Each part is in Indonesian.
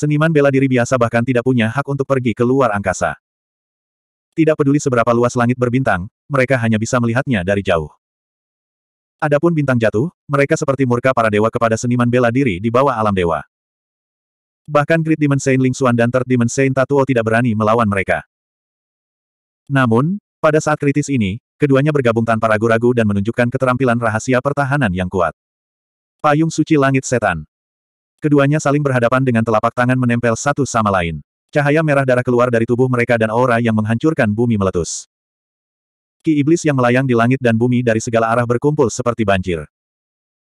Seniman bela diri biasa bahkan tidak punya hak untuk pergi ke luar angkasa. Tidak peduli seberapa luas langit berbintang, mereka hanya bisa melihatnya dari jauh. Adapun bintang jatuh, mereka seperti murka para dewa kepada seniman bela diri di bawah alam dewa. Bahkan Great Demon Saint Ling Xuan dan Third Demon Saint Tatuo tidak berani melawan mereka. Namun, pada saat kritis ini, keduanya bergabung tanpa ragu-ragu dan menunjukkan keterampilan rahasia pertahanan yang kuat. Payung Suci Langit Setan Keduanya saling berhadapan dengan telapak tangan menempel satu sama lain. Cahaya merah darah keluar dari tubuh mereka dan aura yang menghancurkan bumi meletus. Ki iblis yang melayang di langit dan bumi dari segala arah berkumpul seperti banjir.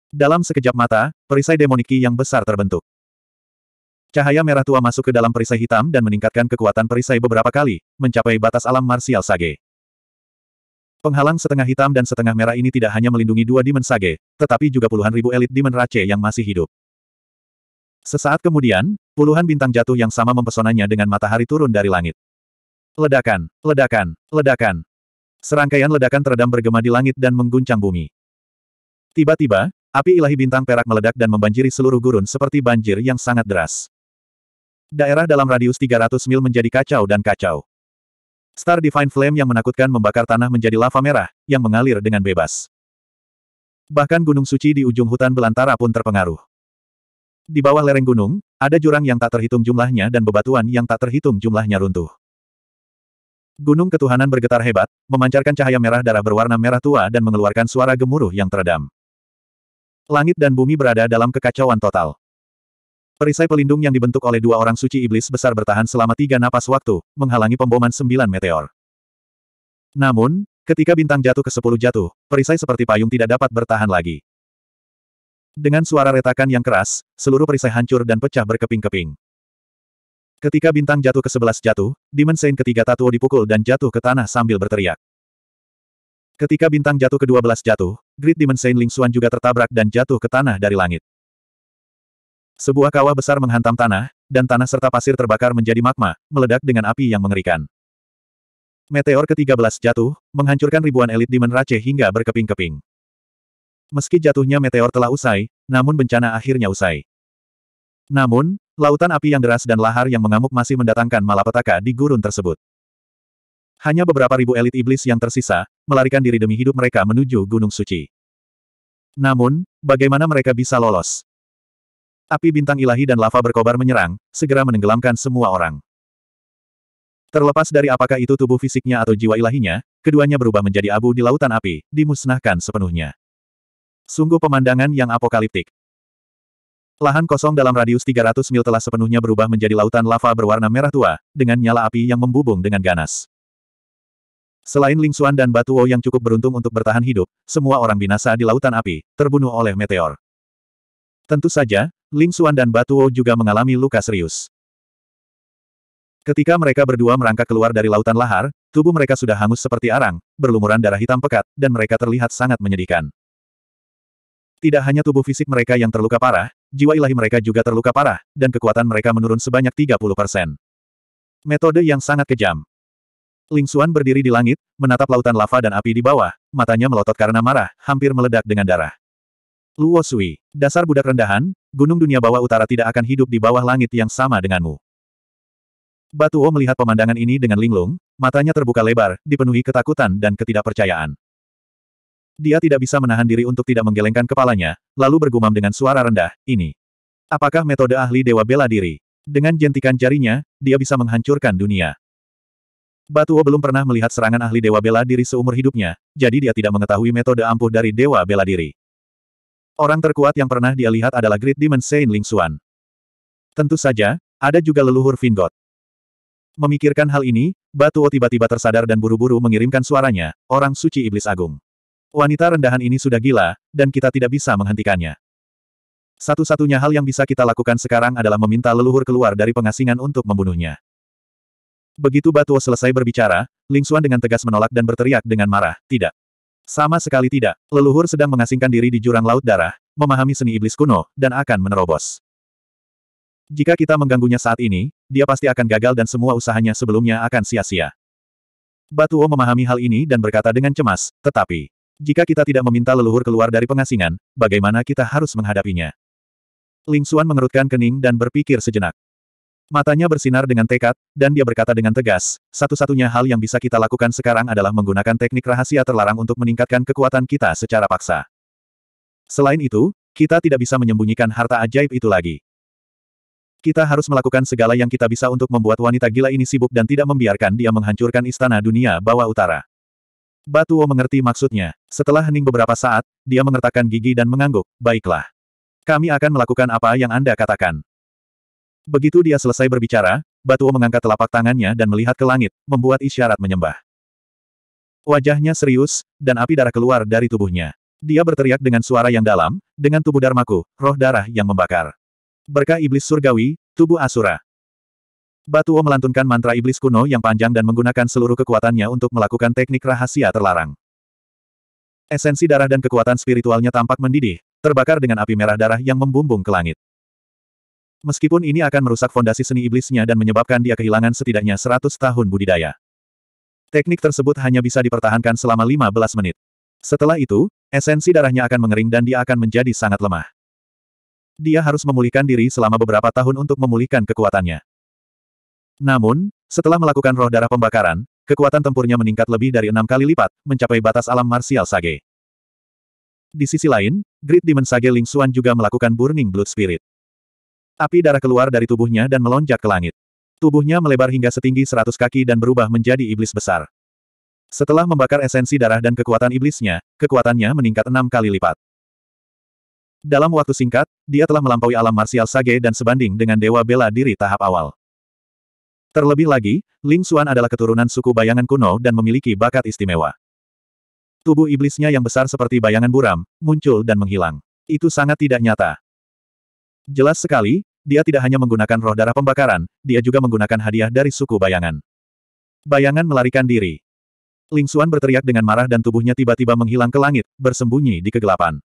Dalam sekejap mata, perisai demoniki yang besar terbentuk. Cahaya merah tua masuk ke dalam perisai hitam dan meningkatkan kekuatan perisai beberapa kali, mencapai batas alam marsial sage. Penghalang setengah hitam dan setengah merah ini tidak hanya melindungi dua dimen sage, tetapi juga puluhan ribu elit dimen Rache yang masih hidup. Sesaat kemudian, puluhan bintang jatuh yang sama mempesonanya dengan matahari turun dari langit. Ledakan, ledakan, ledakan. Serangkaian ledakan teredam bergema di langit dan mengguncang bumi. Tiba-tiba, api ilahi bintang perak meledak dan membanjiri seluruh gurun seperti banjir yang sangat deras. Daerah dalam radius 300 mil menjadi kacau dan kacau. Star Divine Flame yang menakutkan membakar tanah menjadi lava merah, yang mengalir dengan bebas. Bahkan gunung suci di ujung hutan belantara pun terpengaruh. Di bawah lereng gunung, ada jurang yang tak terhitung jumlahnya dan bebatuan yang tak terhitung jumlahnya runtuh. Gunung ketuhanan bergetar hebat, memancarkan cahaya merah darah berwarna merah tua dan mengeluarkan suara gemuruh yang teredam. Langit dan bumi berada dalam kekacauan total. Perisai pelindung yang dibentuk oleh dua orang suci iblis besar bertahan selama tiga napas waktu, menghalangi pemboman sembilan meteor. Namun, ketika bintang jatuh ke sepuluh jatuh, perisai seperti payung tidak dapat bertahan lagi. Dengan suara retakan yang keras, seluruh perisai hancur dan pecah berkeping-keping. Ketika bintang jatuh ke sebelas jatuh, Demon Saint ketiga Tatuo dipukul dan jatuh ke tanah sambil berteriak. Ketika bintang jatuh ke dua belas jatuh, Great Demon Saint Ling Xuan juga tertabrak dan jatuh ke tanah dari langit. Sebuah kawah besar menghantam tanah, dan tanah serta pasir terbakar menjadi magma, meledak dengan api yang mengerikan. Meteor ke-13 jatuh, menghancurkan ribuan elit Demon Rache hingga berkeping-keping. Meski jatuhnya meteor telah usai, namun bencana akhirnya usai. Namun, lautan api yang deras dan lahar yang mengamuk masih mendatangkan malapetaka di gurun tersebut. Hanya beberapa ribu elit iblis yang tersisa, melarikan diri demi hidup mereka menuju Gunung Suci. Namun, bagaimana mereka bisa lolos? Api bintang ilahi dan lava berkobar menyerang, segera menenggelamkan semua orang. Terlepas dari apakah itu tubuh fisiknya atau jiwa ilahinya, keduanya berubah menjadi abu di lautan api, dimusnahkan sepenuhnya. Sungguh pemandangan yang apokaliptik. Lahan kosong dalam radius 300 mil telah sepenuhnya berubah menjadi lautan lava berwarna merah tua, dengan nyala api yang membubung dengan ganas. Selain Ling Xuan dan Batu Batuo yang cukup beruntung untuk bertahan hidup, semua orang binasa di lautan api, terbunuh oleh meteor. Tentu saja, Ling Xuan dan Batu Batuo juga mengalami luka serius. Ketika mereka berdua merangkak keluar dari lautan lahar, tubuh mereka sudah hangus seperti arang, berlumuran darah hitam pekat, dan mereka terlihat sangat menyedihkan. Tidak hanya tubuh fisik mereka yang terluka parah, jiwa ilahi mereka juga terluka parah, dan kekuatan mereka menurun sebanyak 30%. Metode yang sangat kejam. Ling Xuan berdiri di langit, menatap lautan lava dan api di bawah, matanya melotot karena marah, hampir meledak dengan darah. Luo Sui, dasar budak rendahan, gunung dunia bawah utara tidak akan hidup di bawah langit yang sama denganmu. Batuo melihat pemandangan ini dengan linglung, matanya terbuka lebar, dipenuhi ketakutan dan ketidakpercayaan. Dia tidak bisa menahan diri untuk tidak menggelengkan kepalanya, lalu bergumam dengan suara rendah, ini. Apakah metode ahli Dewa Bela Diri? Dengan jentikan jarinya, dia bisa menghancurkan dunia. Batuo belum pernah melihat serangan ahli Dewa Bela Diri seumur hidupnya, jadi dia tidak mengetahui metode ampuh dari Dewa Bela Diri. Orang terkuat yang pernah dia lihat adalah Great Demon Saint Ling Xuan. Tentu saja, ada juga leluhur Vingot. Memikirkan hal ini, Batuo tiba-tiba tersadar dan buru-buru mengirimkan suaranya, orang suci iblis agung. Wanita rendahan ini sudah gila, dan kita tidak bisa menghentikannya. Satu-satunya hal yang bisa kita lakukan sekarang adalah meminta leluhur keluar dari pengasingan untuk membunuhnya. Begitu Batuo selesai berbicara, Ling Xuan dengan tegas menolak dan berteriak dengan marah, tidak. Sama sekali tidak, leluhur sedang mengasingkan diri di jurang laut darah, memahami seni iblis kuno, dan akan menerobos. Jika kita mengganggunya saat ini, dia pasti akan gagal dan semua usahanya sebelumnya akan sia-sia. Batuo memahami hal ini dan berkata dengan cemas, tetapi, jika kita tidak meminta leluhur keluar dari pengasingan, bagaimana kita harus menghadapinya? Ling Xuan mengerutkan kening dan berpikir sejenak. Matanya bersinar dengan tekad, dan dia berkata dengan tegas, satu-satunya hal yang bisa kita lakukan sekarang adalah menggunakan teknik rahasia terlarang untuk meningkatkan kekuatan kita secara paksa. Selain itu, kita tidak bisa menyembunyikan harta ajaib itu lagi. Kita harus melakukan segala yang kita bisa untuk membuat wanita gila ini sibuk dan tidak membiarkan dia menghancurkan istana dunia bawah utara. Batuo mengerti maksudnya. Setelah hening beberapa saat, dia mengertakkan gigi dan mengangguk, baiklah. Kami akan melakukan apa yang Anda katakan. Begitu dia selesai berbicara, Batuo mengangkat telapak tangannya dan melihat ke langit, membuat isyarat menyembah. Wajahnya serius, dan api darah keluar dari tubuhnya. Dia berteriak dengan suara yang dalam, dengan tubuh Darmaku, roh darah yang membakar. Berkah iblis surgawi, tubuh Asura. Batuo melantunkan mantra iblis kuno yang panjang dan menggunakan seluruh kekuatannya untuk melakukan teknik rahasia terlarang. Esensi darah dan kekuatan spiritualnya tampak mendidih, terbakar dengan api merah darah yang membumbung ke langit. Meskipun ini akan merusak fondasi seni iblisnya dan menyebabkan dia kehilangan setidaknya 100 tahun budidaya. Teknik tersebut hanya bisa dipertahankan selama 15 menit. Setelah itu, esensi darahnya akan mengering dan dia akan menjadi sangat lemah. Dia harus memulihkan diri selama beberapa tahun untuk memulihkan kekuatannya. Namun, setelah melakukan roh darah pembakaran, kekuatan tempurnya meningkat lebih dari enam kali lipat, mencapai batas alam marsial Sage. Di sisi lain, Great Demon Sage Ling Xuan juga melakukan Burning Blood Spirit. Api darah keluar dari tubuhnya dan melonjak ke langit. Tubuhnya melebar hingga setinggi seratus kaki dan berubah menjadi iblis besar. Setelah membakar esensi darah dan kekuatan iblisnya, kekuatannya meningkat enam kali lipat. Dalam waktu singkat, dia telah melampaui alam marsial Sage dan sebanding dengan Dewa Bela Diri tahap awal. Terlebih lagi, Ling Xuan adalah keturunan suku bayangan kuno dan memiliki bakat istimewa. Tubuh iblisnya yang besar seperti bayangan buram, muncul dan menghilang. Itu sangat tidak nyata. Jelas sekali, dia tidak hanya menggunakan roh darah pembakaran, dia juga menggunakan hadiah dari suku bayangan. Bayangan melarikan diri. Ling Xuan berteriak dengan marah dan tubuhnya tiba-tiba menghilang ke langit, bersembunyi di kegelapan.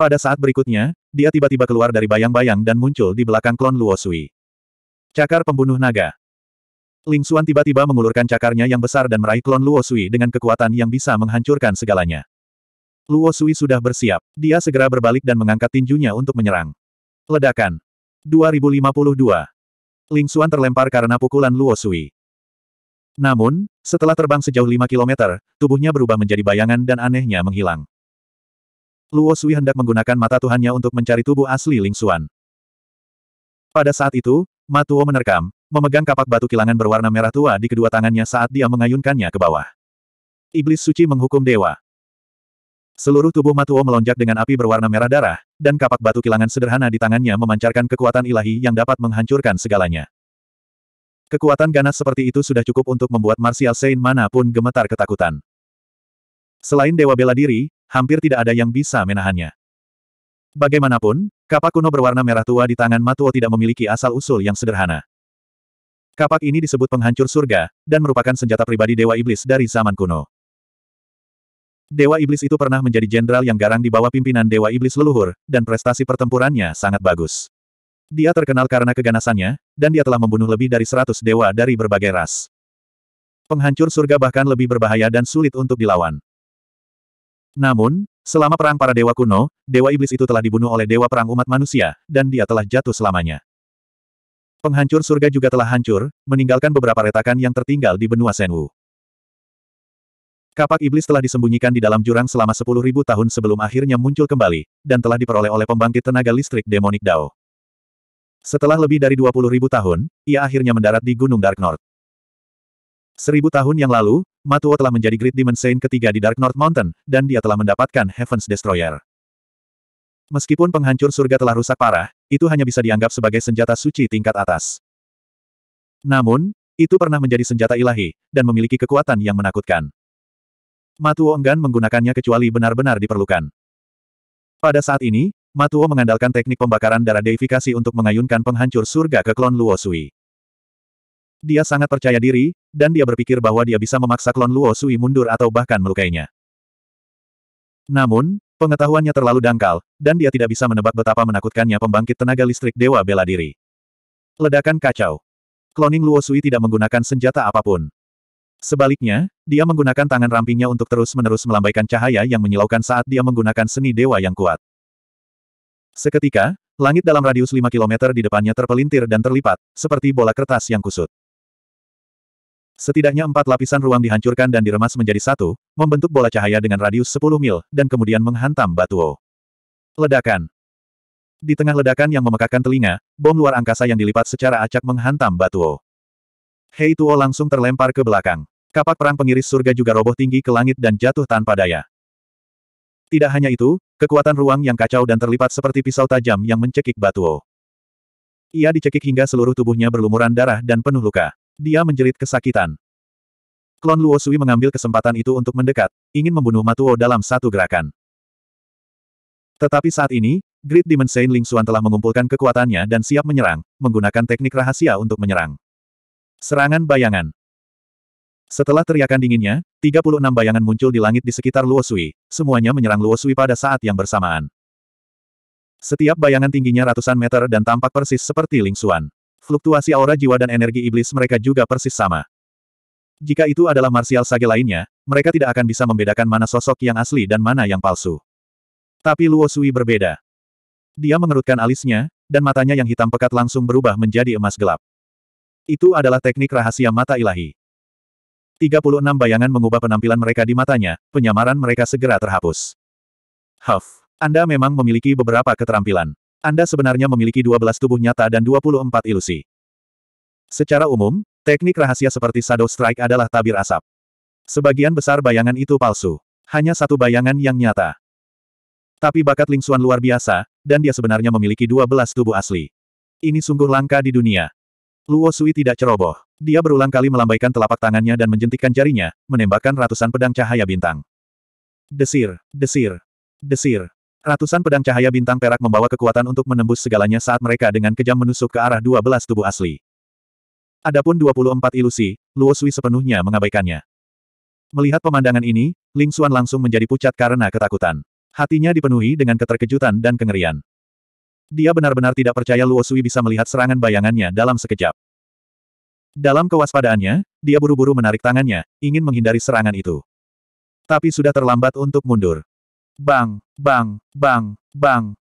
Pada saat berikutnya, dia tiba-tiba keluar dari bayang-bayang dan muncul di belakang klon Luo Sui. Cakar pembunuh naga. Ling Xuan tiba-tiba mengulurkan cakarnya yang besar dan meraih klon Luo Sui dengan kekuatan yang bisa menghancurkan segalanya. Luo Sui sudah bersiap. Dia segera berbalik dan mengangkat tinjunya untuk menyerang. Ledakan. 2052. Ling Xuan terlempar karena pukulan Luo Sui. Namun, setelah terbang sejauh 5 km, tubuhnya berubah menjadi bayangan dan anehnya menghilang. Luo Sui hendak menggunakan mata Tuhannya untuk mencari tubuh asli Ling Xuan. Pada saat itu, Matuo menerkam, memegang kapak batu kilangan berwarna merah tua di kedua tangannya saat dia mengayunkannya ke bawah. Iblis suci menghukum dewa. Seluruh tubuh Matuo melonjak dengan api berwarna merah darah, dan kapak batu kilangan sederhana di tangannya memancarkan kekuatan ilahi yang dapat menghancurkan segalanya. Kekuatan ganas seperti itu sudah cukup untuk membuat Martial Saint manapun gemetar ketakutan. Selain Dewa Bela Diri, hampir tidak ada yang bisa menahannya. Bagaimanapun, Kapak kuno berwarna merah tua di tangan Matuo tidak memiliki asal-usul yang sederhana. Kapak ini disebut penghancur surga, dan merupakan senjata pribadi Dewa Iblis dari zaman kuno. Dewa Iblis itu pernah menjadi jenderal yang garang di bawah pimpinan Dewa Iblis leluhur, dan prestasi pertempurannya sangat bagus. Dia terkenal karena keganasannya, dan dia telah membunuh lebih dari seratus dewa dari berbagai ras. Penghancur surga bahkan lebih berbahaya dan sulit untuk dilawan. Namun, Selama perang para dewa kuno, dewa iblis itu telah dibunuh oleh dewa perang umat manusia, dan dia telah jatuh selamanya. Penghancur surga juga telah hancur, meninggalkan beberapa retakan yang tertinggal di benua Senwu. Kapak iblis telah disembunyikan di dalam jurang selama 10.000 tahun sebelum akhirnya muncul kembali, dan telah diperoleh oleh pembangkit tenaga listrik demonik Dao. Setelah lebih dari 20.000 tahun, ia akhirnya mendarat di Gunung Dark North. Seribu tahun yang lalu, Matuo telah menjadi Great Demon Saint ketiga di Dark North Mountain, dan dia telah mendapatkan Heaven's Destroyer. Meskipun penghancur surga telah rusak parah, itu hanya bisa dianggap sebagai senjata suci tingkat atas. Namun, itu pernah menjadi senjata ilahi, dan memiliki kekuatan yang menakutkan. Matuo enggan menggunakannya kecuali benar-benar diperlukan. Pada saat ini, Matuo mengandalkan teknik pembakaran darah deifikasi untuk mengayunkan penghancur surga ke klon Luo Sui. Dia sangat percaya diri, dan dia berpikir bahwa dia bisa memaksa klon Luo Sui mundur atau bahkan melukainya. Namun, pengetahuannya terlalu dangkal, dan dia tidak bisa menebak betapa menakutkannya pembangkit tenaga listrik Dewa Bela Diri. Ledakan kacau. Kloning Luo Sui tidak menggunakan senjata apapun. Sebaliknya, dia menggunakan tangan rampingnya untuk terus-menerus melambaikan cahaya yang menyilaukan saat dia menggunakan seni dewa yang kuat. Seketika, langit dalam radius 5 km di depannya terpelintir dan terlipat, seperti bola kertas yang kusut. Setidaknya empat lapisan ruang dihancurkan dan diremas menjadi satu, membentuk bola cahaya dengan radius 10 mil, dan kemudian menghantam Batuo. Ledakan. Di tengah ledakan yang memekakkan telinga, bom luar angkasa yang dilipat secara acak menghantam Batuo. Hei Tuo langsung terlempar ke belakang. Kapak perang pengiris surga juga roboh tinggi ke langit dan jatuh tanpa daya. Tidak hanya itu, kekuatan ruang yang kacau dan terlipat seperti pisau tajam yang mencekik Batuo. Ia dicekik hingga seluruh tubuhnya berlumuran darah dan penuh luka. Dia menjerit kesakitan. Klon Luo Sui mengambil kesempatan itu untuk mendekat, ingin membunuh Matuo dalam satu gerakan. Tetapi saat ini, Great Demon Saint Ling Xuan telah mengumpulkan kekuatannya dan siap menyerang, menggunakan teknik rahasia untuk menyerang. Serangan bayangan. Setelah teriakan dinginnya, 36 bayangan muncul di langit di sekitar Luo Sui, semuanya menyerang Luo Sui pada saat yang bersamaan. Setiap bayangan tingginya ratusan meter dan tampak persis seperti Ling Xuan. Fluktuasi aura jiwa dan energi iblis mereka juga persis sama. Jika itu adalah martial sage lainnya, mereka tidak akan bisa membedakan mana sosok yang asli dan mana yang palsu. Tapi Luo Sui berbeda. Dia mengerutkan alisnya, dan matanya yang hitam pekat langsung berubah menjadi emas gelap. Itu adalah teknik rahasia mata ilahi. 36 bayangan mengubah penampilan mereka di matanya, penyamaran mereka segera terhapus. Huff, Anda memang memiliki beberapa keterampilan. Anda sebenarnya memiliki 12 tubuh nyata dan 24 ilusi. Secara umum, teknik rahasia seperti Shadow Strike adalah tabir asap. Sebagian besar bayangan itu palsu. Hanya satu bayangan yang nyata. Tapi bakat Ling Xuan luar biasa, dan dia sebenarnya memiliki 12 tubuh asli. Ini sungguh langka di dunia. Luo Sui tidak ceroboh. Dia berulang kali melambaikan telapak tangannya dan menjentikkan jarinya, menembakkan ratusan pedang cahaya bintang. Desir, desir, desir. Ratusan pedang cahaya bintang perak membawa kekuatan untuk menembus segalanya saat mereka dengan kejam menusuk ke arah 12 tubuh asli. Adapun 24 ilusi, Luo Sui sepenuhnya mengabaikannya. Melihat pemandangan ini, Ling Xuan langsung menjadi pucat karena ketakutan. Hatinya dipenuhi dengan keterkejutan dan kengerian. Dia benar-benar tidak percaya Luo Sui bisa melihat serangan bayangannya dalam sekejap. Dalam kewaspadaannya, dia buru-buru menarik tangannya, ingin menghindari serangan itu. Tapi sudah terlambat untuk mundur. Bang, bang, bang, bang.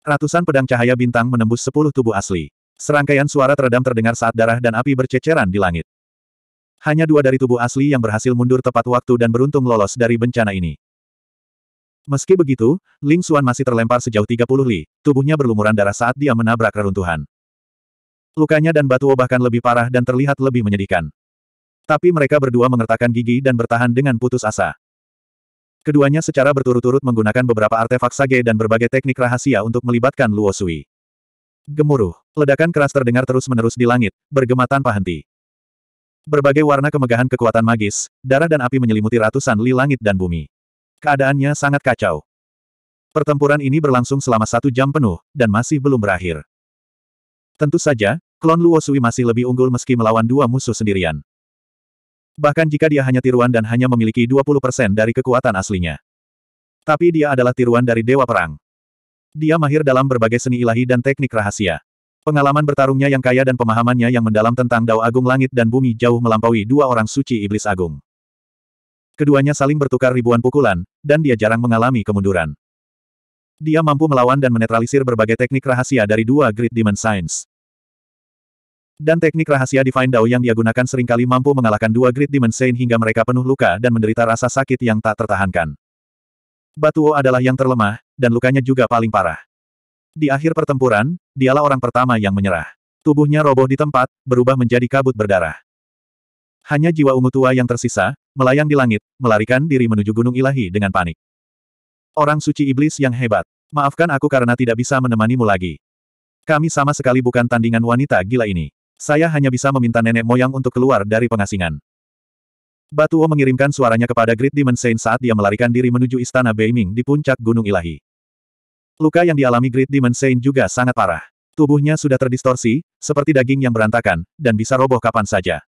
Ratusan pedang cahaya bintang menembus sepuluh tubuh asli. Serangkaian suara teredam terdengar saat darah dan api berceceran di langit. Hanya dua dari tubuh asli yang berhasil mundur tepat waktu dan beruntung lolos dari bencana ini. Meski begitu, Ling Xuan masih terlempar sejauh 30 li, tubuhnya berlumuran darah saat dia menabrak reruntuhan. Lukanya dan batu bahkan lebih parah dan terlihat lebih menyedihkan. Tapi mereka berdua mengertakkan gigi dan bertahan dengan putus asa. Keduanya secara berturut-turut menggunakan beberapa artefak sage dan berbagai teknik rahasia untuk melibatkan Luo Sui. Gemuruh, ledakan keras terdengar terus-menerus di langit, bergema tanpa henti. Berbagai warna kemegahan kekuatan magis, darah dan api menyelimuti ratusan li langit dan bumi. Keadaannya sangat kacau. Pertempuran ini berlangsung selama satu jam penuh, dan masih belum berakhir. Tentu saja, klon Luo Sui masih lebih unggul meski melawan dua musuh sendirian bahkan jika dia hanya tiruan dan hanya memiliki 20% dari kekuatan aslinya. Tapi dia adalah tiruan dari Dewa Perang. Dia mahir dalam berbagai seni ilahi dan teknik rahasia. Pengalaman bertarungnya yang kaya dan pemahamannya yang mendalam tentang Dao Agung Langit dan Bumi jauh melampaui dua orang suci Iblis Agung. Keduanya saling bertukar ribuan pukulan, dan dia jarang mengalami kemunduran. Dia mampu melawan dan menetralisir berbagai teknik rahasia dari dua Great Demon Science. Dan teknik rahasia Divine Dao yang dia gunakan seringkali mampu mengalahkan dua Great Demon Saint hingga mereka penuh luka dan menderita rasa sakit yang tak tertahankan. Batuo adalah yang terlemah, dan lukanya juga paling parah. Di akhir pertempuran, dialah orang pertama yang menyerah. Tubuhnya roboh di tempat, berubah menjadi kabut berdarah. Hanya jiwa ungu tua yang tersisa, melayang di langit, melarikan diri menuju gunung ilahi dengan panik. Orang suci iblis yang hebat. Maafkan aku karena tidak bisa menemanimu lagi. Kami sama sekali bukan tandingan wanita gila ini. Saya hanya bisa meminta nenek moyang untuk keluar dari pengasingan. Batuo mengirimkan suaranya kepada Great Demon Saint saat dia melarikan diri menuju Istana Beiming di puncak Gunung Ilahi. Luka yang dialami Great Demon Saint juga sangat parah. Tubuhnya sudah terdistorsi, seperti daging yang berantakan, dan bisa roboh kapan saja.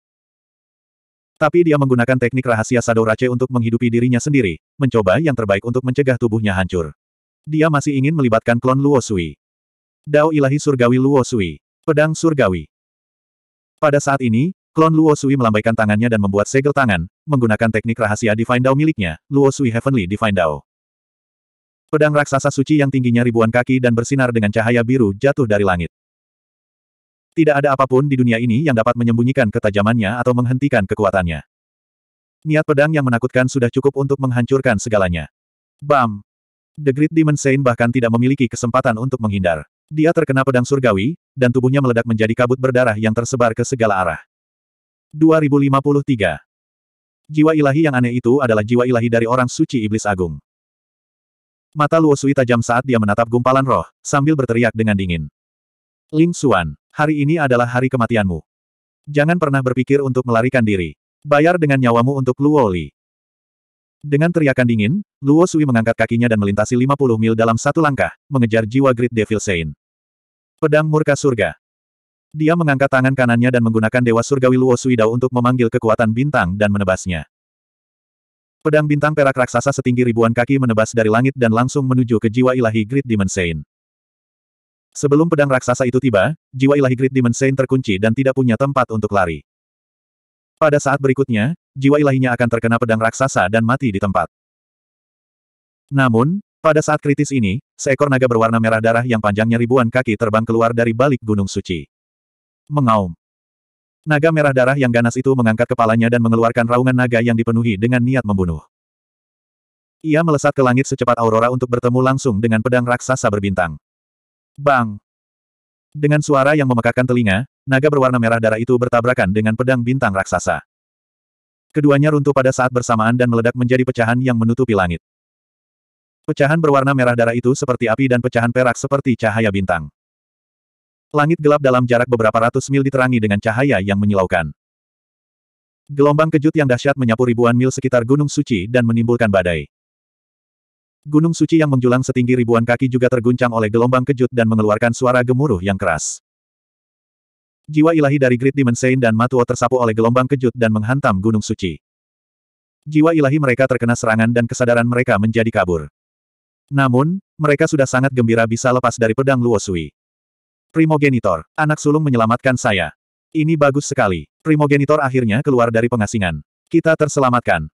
Tapi dia menggunakan teknik rahasia Sado Rache untuk menghidupi dirinya sendiri, mencoba yang terbaik untuk mencegah tubuhnya hancur. Dia masih ingin melibatkan klon Luo Sui. Dao Ilahi Surgawi Luo Sui. Pedang Surgawi. Pada saat ini, klon Luo Sui melambaikan tangannya dan membuat segel tangan, menggunakan teknik rahasia Divine Dao miliknya, Luo Sui Heavenly Divine Dao. Pedang raksasa suci yang tingginya ribuan kaki dan bersinar dengan cahaya biru jatuh dari langit. Tidak ada apapun di dunia ini yang dapat menyembunyikan ketajamannya atau menghentikan kekuatannya. Niat pedang yang menakutkan sudah cukup untuk menghancurkan segalanya. Bam! The Great Demon Saint bahkan tidak memiliki kesempatan untuk menghindar. Dia terkena pedang surgawi, dan tubuhnya meledak menjadi kabut berdarah yang tersebar ke segala arah. 2053 Jiwa ilahi yang aneh itu adalah jiwa ilahi dari orang suci iblis agung. Mata Luo Sui tajam saat dia menatap gumpalan roh, sambil berteriak dengan dingin. Ling Xuan, hari ini adalah hari kematianmu. Jangan pernah berpikir untuk melarikan diri. Bayar dengan nyawamu untuk Luo Li. Dengan teriakan dingin, Luo Sui mengangkat kakinya dan melintasi 50 mil dalam satu langkah, mengejar jiwa Great Devil Saint. Pedang Murka Surga. Dia mengangkat tangan kanannya dan menggunakan Dewa Surgawi Luo Suidao untuk memanggil kekuatan bintang dan menebasnya. Pedang bintang perak raksasa setinggi ribuan kaki menebas dari langit dan langsung menuju ke jiwa ilahi Great Saint. Sebelum pedang raksasa itu tiba, jiwa ilahi Great Saint terkunci dan tidak punya tempat untuk lari. Pada saat berikutnya, jiwa ilahinya akan terkena pedang raksasa dan mati di tempat. Namun, pada saat kritis ini, seekor naga berwarna merah darah yang panjangnya ribuan kaki terbang keluar dari balik gunung suci. Mengaum. Naga merah darah yang ganas itu mengangkat kepalanya dan mengeluarkan raungan naga yang dipenuhi dengan niat membunuh. Ia melesat ke langit secepat aurora untuk bertemu langsung dengan pedang raksasa berbintang. Bang! Dengan suara yang memekakan telinga, naga berwarna merah darah itu bertabrakan dengan pedang bintang raksasa. Keduanya runtuh pada saat bersamaan dan meledak menjadi pecahan yang menutupi langit. Pecahan berwarna merah darah itu seperti api dan pecahan perak seperti cahaya bintang. Langit gelap dalam jarak beberapa ratus mil diterangi dengan cahaya yang menyilaukan. Gelombang kejut yang dahsyat menyapu ribuan mil sekitar Gunung Suci dan menimbulkan badai. Gunung Suci yang menjulang setinggi ribuan kaki juga terguncang oleh gelombang kejut dan mengeluarkan suara gemuruh yang keras. Jiwa ilahi dari Great Saint dan Matuo tersapu oleh gelombang kejut dan menghantam Gunung Suci. Jiwa ilahi mereka terkena serangan dan kesadaran mereka menjadi kabur. Namun, mereka sudah sangat gembira bisa lepas dari pedang Luo Sui. Primogenitor, anak sulung menyelamatkan saya. Ini bagus sekali. Primogenitor akhirnya keluar dari pengasingan. Kita terselamatkan.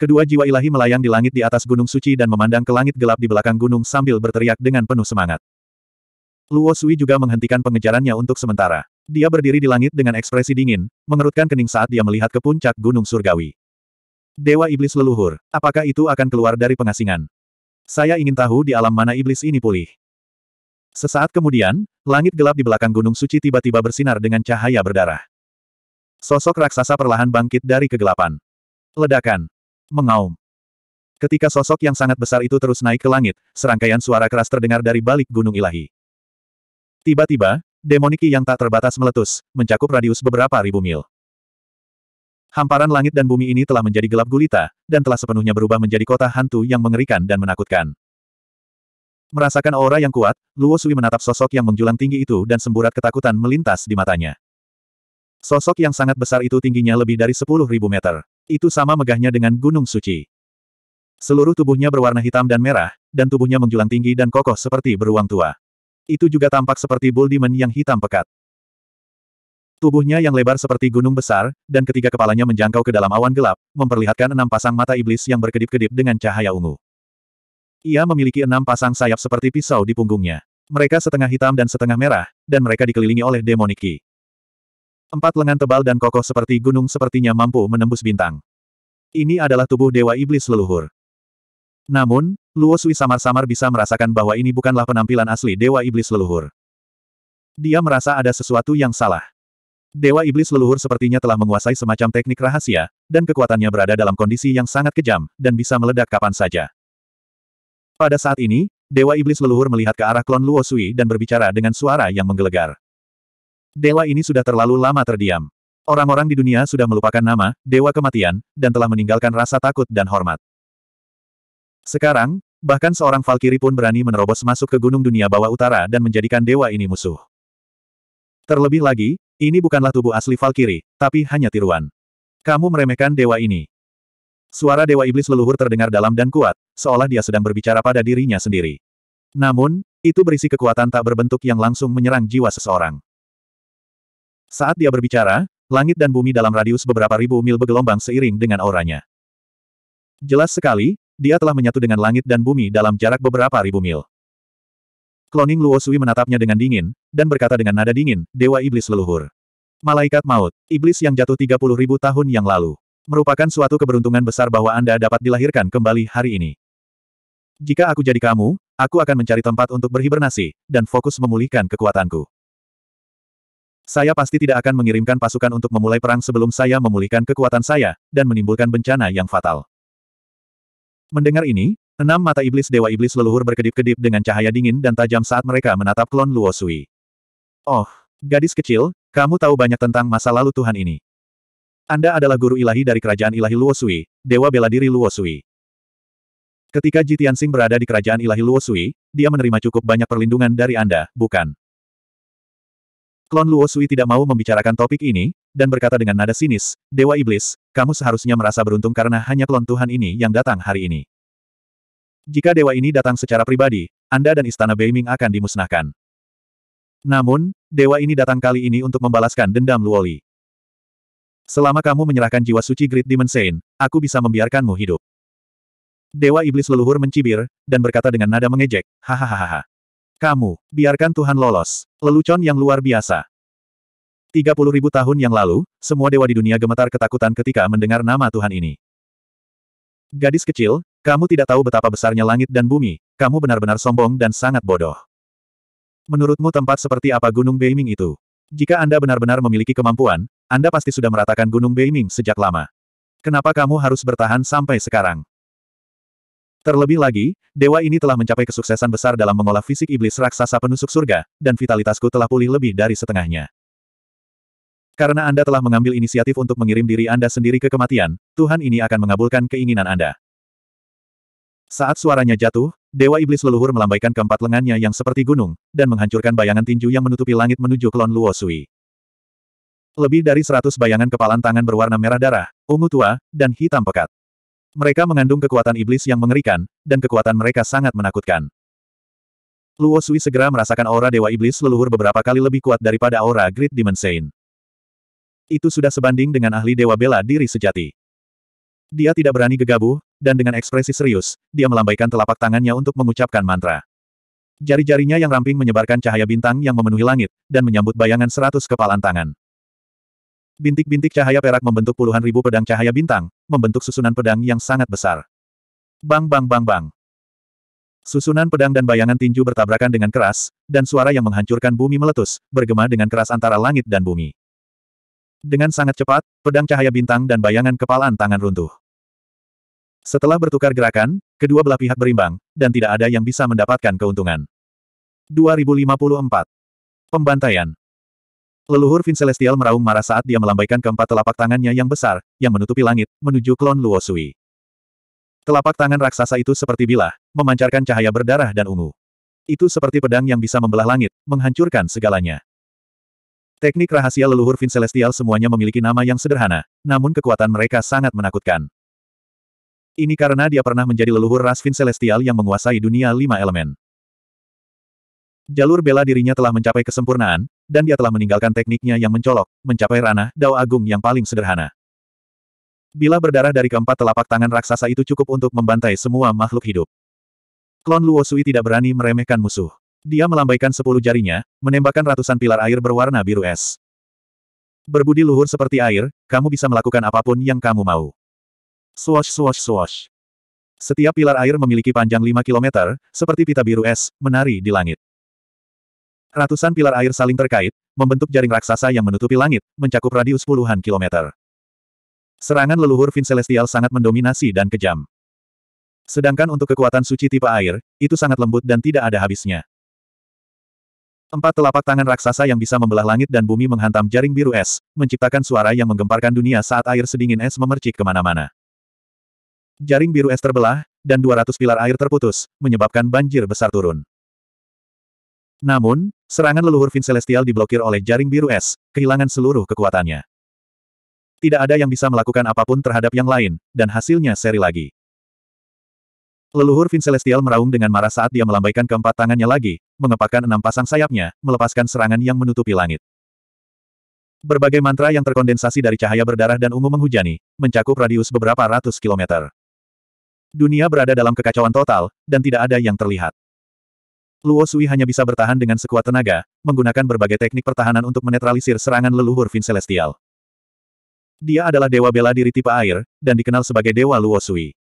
Kedua jiwa ilahi melayang di langit di atas gunung suci dan memandang ke langit gelap di belakang gunung sambil berteriak dengan penuh semangat. Luo Sui juga menghentikan pengejarannya untuk sementara. Dia berdiri di langit dengan ekspresi dingin, mengerutkan kening saat dia melihat ke puncak gunung surgawi. Dewa Iblis Leluhur, apakah itu akan keluar dari pengasingan? Saya ingin tahu di alam mana iblis ini pulih. Sesaat kemudian, langit gelap di belakang gunung suci tiba-tiba bersinar dengan cahaya berdarah. Sosok raksasa perlahan bangkit dari kegelapan. Ledakan. Mengaum. Ketika sosok yang sangat besar itu terus naik ke langit, serangkaian suara keras terdengar dari balik gunung ilahi. Tiba-tiba, demoniki yang tak terbatas meletus, mencakup radius beberapa ribu mil. Hamparan langit dan bumi ini telah menjadi gelap gulita, dan telah sepenuhnya berubah menjadi kota hantu yang mengerikan dan menakutkan. Merasakan aura yang kuat, Luo Sui menatap sosok yang menjulang tinggi itu dan semburat ketakutan melintas di matanya. Sosok yang sangat besar itu tingginya lebih dari 10.000 meter. Itu sama megahnya dengan Gunung Suci. Seluruh tubuhnya berwarna hitam dan merah, dan tubuhnya menjulang tinggi dan kokoh seperti beruang tua. Itu juga tampak seperti Bull Demon yang hitam pekat. Tubuhnya yang lebar seperti gunung besar, dan ketiga kepalanya menjangkau ke dalam awan gelap, memperlihatkan enam pasang mata iblis yang berkedip-kedip dengan cahaya ungu. Ia memiliki enam pasang sayap seperti pisau di punggungnya. Mereka setengah hitam dan setengah merah, dan mereka dikelilingi oleh demoniki. Empat lengan tebal dan kokoh seperti gunung sepertinya mampu menembus bintang. Ini adalah tubuh dewa iblis leluhur. Namun, Luo Sui samar-samar bisa merasakan bahwa ini bukanlah penampilan asli dewa iblis leluhur. Dia merasa ada sesuatu yang salah. Dewa Iblis Leluhur sepertinya telah menguasai semacam teknik rahasia, dan kekuatannya berada dalam kondisi yang sangat kejam, dan bisa meledak kapan saja. Pada saat ini, Dewa Iblis Leluhur melihat ke arah klon Luo Sui dan berbicara dengan suara yang menggelegar. Dewa ini sudah terlalu lama terdiam. Orang-orang di dunia sudah melupakan nama, Dewa Kematian, dan telah meninggalkan rasa takut dan hormat. Sekarang, bahkan seorang Valkyrie pun berani menerobos masuk ke Gunung Dunia Bawah Utara dan menjadikan dewa ini musuh. Terlebih lagi, ini bukanlah tubuh asli Valkyrie, tapi hanya tiruan. Kamu meremehkan dewa ini. Suara dewa iblis leluhur terdengar dalam dan kuat, seolah dia sedang berbicara pada dirinya sendiri. Namun, itu berisi kekuatan tak berbentuk yang langsung menyerang jiwa seseorang. Saat dia berbicara, langit dan bumi dalam radius beberapa ribu mil bergelombang seiring dengan auranya. Jelas sekali, dia telah menyatu dengan langit dan bumi dalam jarak beberapa ribu mil. Kloning Luo Sui menatapnya dengan dingin, dan berkata dengan nada dingin, Dewa Iblis Leluhur. Malaikat Maut, Iblis yang jatuh 30 ribu tahun yang lalu. Merupakan suatu keberuntungan besar bahwa Anda dapat dilahirkan kembali hari ini. Jika aku jadi kamu, aku akan mencari tempat untuk berhibernasi, dan fokus memulihkan kekuatanku. Saya pasti tidak akan mengirimkan pasukan untuk memulai perang sebelum saya memulihkan kekuatan saya, dan menimbulkan bencana yang fatal. Mendengar ini, Enam mata iblis Dewa Iblis leluhur berkedip-kedip dengan cahaya dingin dan tajam saat mereka menatap klon Luo Sui. Oh, gadis kecil, kamu tahu banyak tentang masa lalu Tuhan ini. Anda adalah guru ilahi dari kerajaan ilahi Luo Sui, Dewa Bela Diri Luo Sui. Ketika Ji Tianxing berada di kerajaan ilahi Luo Sui, dia menerima cukup banyak perlindungan dari Anda, bukan? Klon Luo Sui tidak mau membicarakan topik ini, dan berkata dengan nada sinis, Dewa Iblis, kamu seharusnya merasa beruntung karena hanya klon Tuhan ini yang datang hari ini. Jika dewa ini datang secara pribadi, Anda dan Istana Beiming akan dimusnahkan. Namun, dewa ini datang kali ini untuk membalaskan dendam Luoli. Selama kamu menyerahkan jiwa suci Great Demon Saint, aku bisa membiarkanmu hidup. Dewa Iblis leluhur mencibir, dan berkata dengan nada mengejek, hahaha. Kamu, biarkan Tuhan lolos. Lelucon yang luar biasa. 30 ribu tahun yang lalu, semua dewa di dunia gemetar ketakutan ketika mendengar nama Tuhan ini. Gadis kecil, kamu tidak tahu betapa besarnya langit dan bumi, kamu benar-benar sombong dan sangat bodoh. Menurutmu tempat seperti apa Gunung Beiming itu? Jika Anda benar-benar memiliki kemampuan, Anda pasti sudah meratakan Gunung Beiming sejak lama. Kenapa kamu harus bertahan sampai sekarang? Terlebih lagi, dewa ini telah mencapai kesuksesan besar dalam mengolah fisik iblis raksasa penusuk surga, dan vitalitasku telah pulih lebih dari setengahnya. Karena Anda telah mengambil inisiatif untuk mengirim diri Anda sendiri ke kematian, Tuhan ini akan mengabulkan keinginan Anda. Saat suaranya jatuh, Dewa Iblis Leluhur melambaikan keempat lengannya yang seperti gunung, dan menghancurkan bayangan tinju yang menutupi langit menuju klon Luo Sui. Lebih dari seratus bayangan kepalan tangan berwarna merah darah, ungu tua, dan hitam pekat. Mereka mengandung kekuatan iblis yang mengerikan, dan kekuatan mereka sangat menakutkan. Luo Sui segera merasakan aura Dewa Iblis Leluhur beberapa kali lebih kuat daripada aura Great Demon Saint. Itu sudah sebanding dengan ahli Dewa Bela Diri sejati. Dia tidak berani gegabah, dan dengan ekspresi serius, dia melambaikan telapak tangannya untuk mengucapkan mantra. Jari-jarinya yang ramping menyebarkan cahaya bintang yang memenuhi langit, dan menyambut bayangan seratus kepalan tangan. Bintik-bintik cahaya perak membentuk puluhan ribu pedang cahaya bintang, membentuk susunan pedang yang sangat besar. Bang bang bang bang. Susunan pedang dan bayangan tinju bertabrakan dengan keras, dan suara yang menghancurkan bumi meletus, bergema dengan keras antara langit dan bumi. Dengan sangat cepat, pedang cahaya bintang dan bayangan kepalaan tangan runtuh. Setelah bertukar gerakan, kedua belah pihak berimbang, dan tidak ada yang bisa mendapatkan keuntungan. 2054. Pembantaian Leluhur Vin Celestial meraung marah saat dia melambaikan keempat telapak tangannya yang besar, yang menutupi langit, menuju klon Luo Sui. Telapak tangan raksasa itu seperti bilah, memancarkan cahaya berdarah dan ungu. Itu seperti pedang yang bisa membelah langit, menghancurkan segalanya. Teknik rahasia leluhur Vin Celestial semuanya memiliki nama yang sederhana, namun kekuatan mereka sangat menakutkan. Ini karena dia pernah menjadi leluhur Rasvin Vin Celestial yang menguasai dunia lima elemen. Jalur bela dirinya telah mencapai kesempurnaan, dan dia telah meninggalkan tekniknya yang mencolok, mencapai ranah dao agung yang paling sederhana. Bila berdarah dari keempat telapak tangan raksasa itu cukup untuk membantai semua makhluk hidup. Klon Luo Sui tidak berani meremehkan musuh. Dia melambaikan sepuluh jarinya, menembakkan ratusan pilar air berwarna biru es. Berbudi luhur seperti air, kamu bisa melakukan apapun yang kamu mau. Swash swash swash. Setiap pilar air memiliki panjang 5 km, seperti pita biru es, menari di langit. Ratusan pilar air saling terkait, membentuk jaring raksasa yang menutupi langit, mencakup radius puluhan kilometer. Serangan leluhur Vin Celestial sangat mendominasi dan kejam. Sedangkan untuk kekuatan suci tipe air, itu sangat lembut dan tidak ada habisnya. Empat telapak tangan raksasa yang bisa membelah langit dan bumi menghantam jaring biru es, menciptakan suara yang menggemparkan dunia saat air sedingin es memercik kemana-mana. Jaring biru es terbelah, dan 200 pilar air terputus, menyebabkan banjir besar turun. Namun, serangan leluhur Vin Celestial diblokir oleh jaring biru es, kehilangan seluruh kekuatannya. Tidak ada yang bisa melakukan apapun terhadap yang lain, dan hasilnya seri lagi. Leluhur Vin Celestial meraung dengan marah saat dia melambaikan keempat tangannya lagi, mengepakkan enam pasang sayapnya, melepaskan serangan yang menutupi langit. Berbagai mantra yang terkondensasi dari cahaya berdarah dan ungu menghujani, mencakup radius beberapa ratus kilometer. Dunia berada dalam kekacauan total, dan tidak ada yang terlihat. Luo Sui hanya bisa bertahan dengan sekuat tenaga, menggunakan berbagai teknik pertahanan untuk menetralisir serangan leluhur Vin Celestial. Dia adalah dewa bela diri tipe air, dan dikenal sebagai dewa Luo Sui.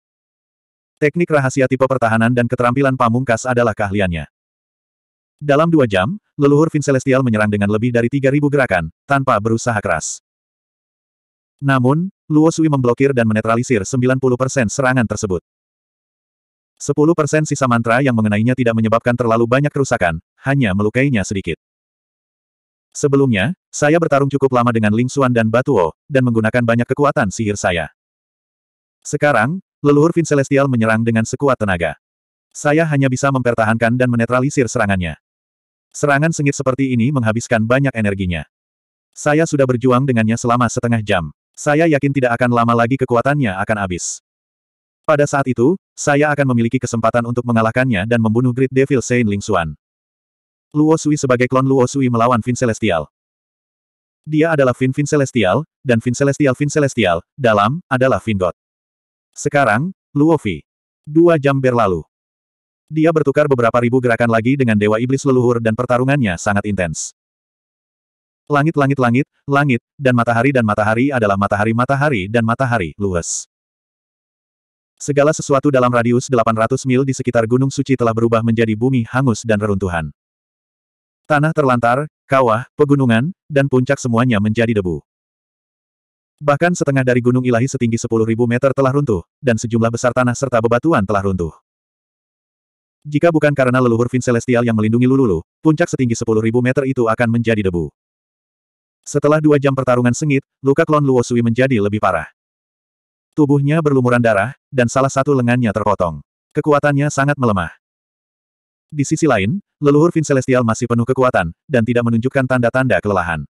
Teknik rahasia tipe pertahanan dan keterampilan pamungkas adalah keahliannya. Dalam dua jam, leluhur Vin Celestial menyerang dengan lebih dari 3.000 gerakan, tanpa berusaha keras. Namun, Luo Sui memblokir dan menetralisir 90% serangan tersebut. Sepuluh persen sisa mantra yang mengenainya tidak menyebabkan terlalu banyak kerusakan, hanya melukainya sedikit. Sebelumnya, saya bertarung cukup lama dengan Ling Xuan dan Batuo, dan menggunakan banyak kekuatan sihir saya. Sekarang, leluhur Vin Celestial menyerang dengan sekuat tenaga. Saya hanya bisa mempertahankan dan menetralisir serangannya. Serangan sengit seperti ini menghabiskan banyak energinya. Saya sudah berjuang dengannya selama setengah jam. Saya yakin tidak akan lama lagi kekuatannya akan habis. Pada saat itu, saya akan memiliki kesempatan untuk mengalahkannya dan membunuh Great Devil Saint Ling Xuan. Luo Sui sebagai klon Luo Sui melawan Vin Celestial. Dia adalah Vin Vin Celestial, dan Vin Celestial Vin Celestial, dalam, adalah Vin God. Sekarang, Luo Fi. Dua jam berlalu. Dia bertukar beberapa ribu gerakan lagi dengan Dewa Iblis Leluhur dan pertarungannya sangat intens. Langit-langit-langit, langit, dan matahari dan matahari adalah matahari-matahari dan matahari luas. Segala sesuatu dalam radius 800 mil di sekitar Gunung Suci telah berubah menjadi bumi hangus dan reruntuhan. Tanah terlantar, kawah, pegunungan, dan puncak semuanya menjadi debu. Bahkan setengah dari Gunung Ilahi setinggi 10.000 meter telah runtuh, dan sejumlah besar tanah serta bebatuan telah runtuh. Jika bukan karena leluhur Vin Celestial yang melindungi Lululu, puncak setinggi 10.000 meter itu akan menjadi debu. Setelah dua jam pertarungan sengit, luka klon Luo Sui menjadi lebih parah. Tubuhnya berlumuran darah, dan salah satu lengannya terpotong. Kekuatannya sangat melemah. Di sisi lain, leluhur Vin Celestial masih penuh kekuatan, dan tidak menunjukkan tanda-tanda kelelahan.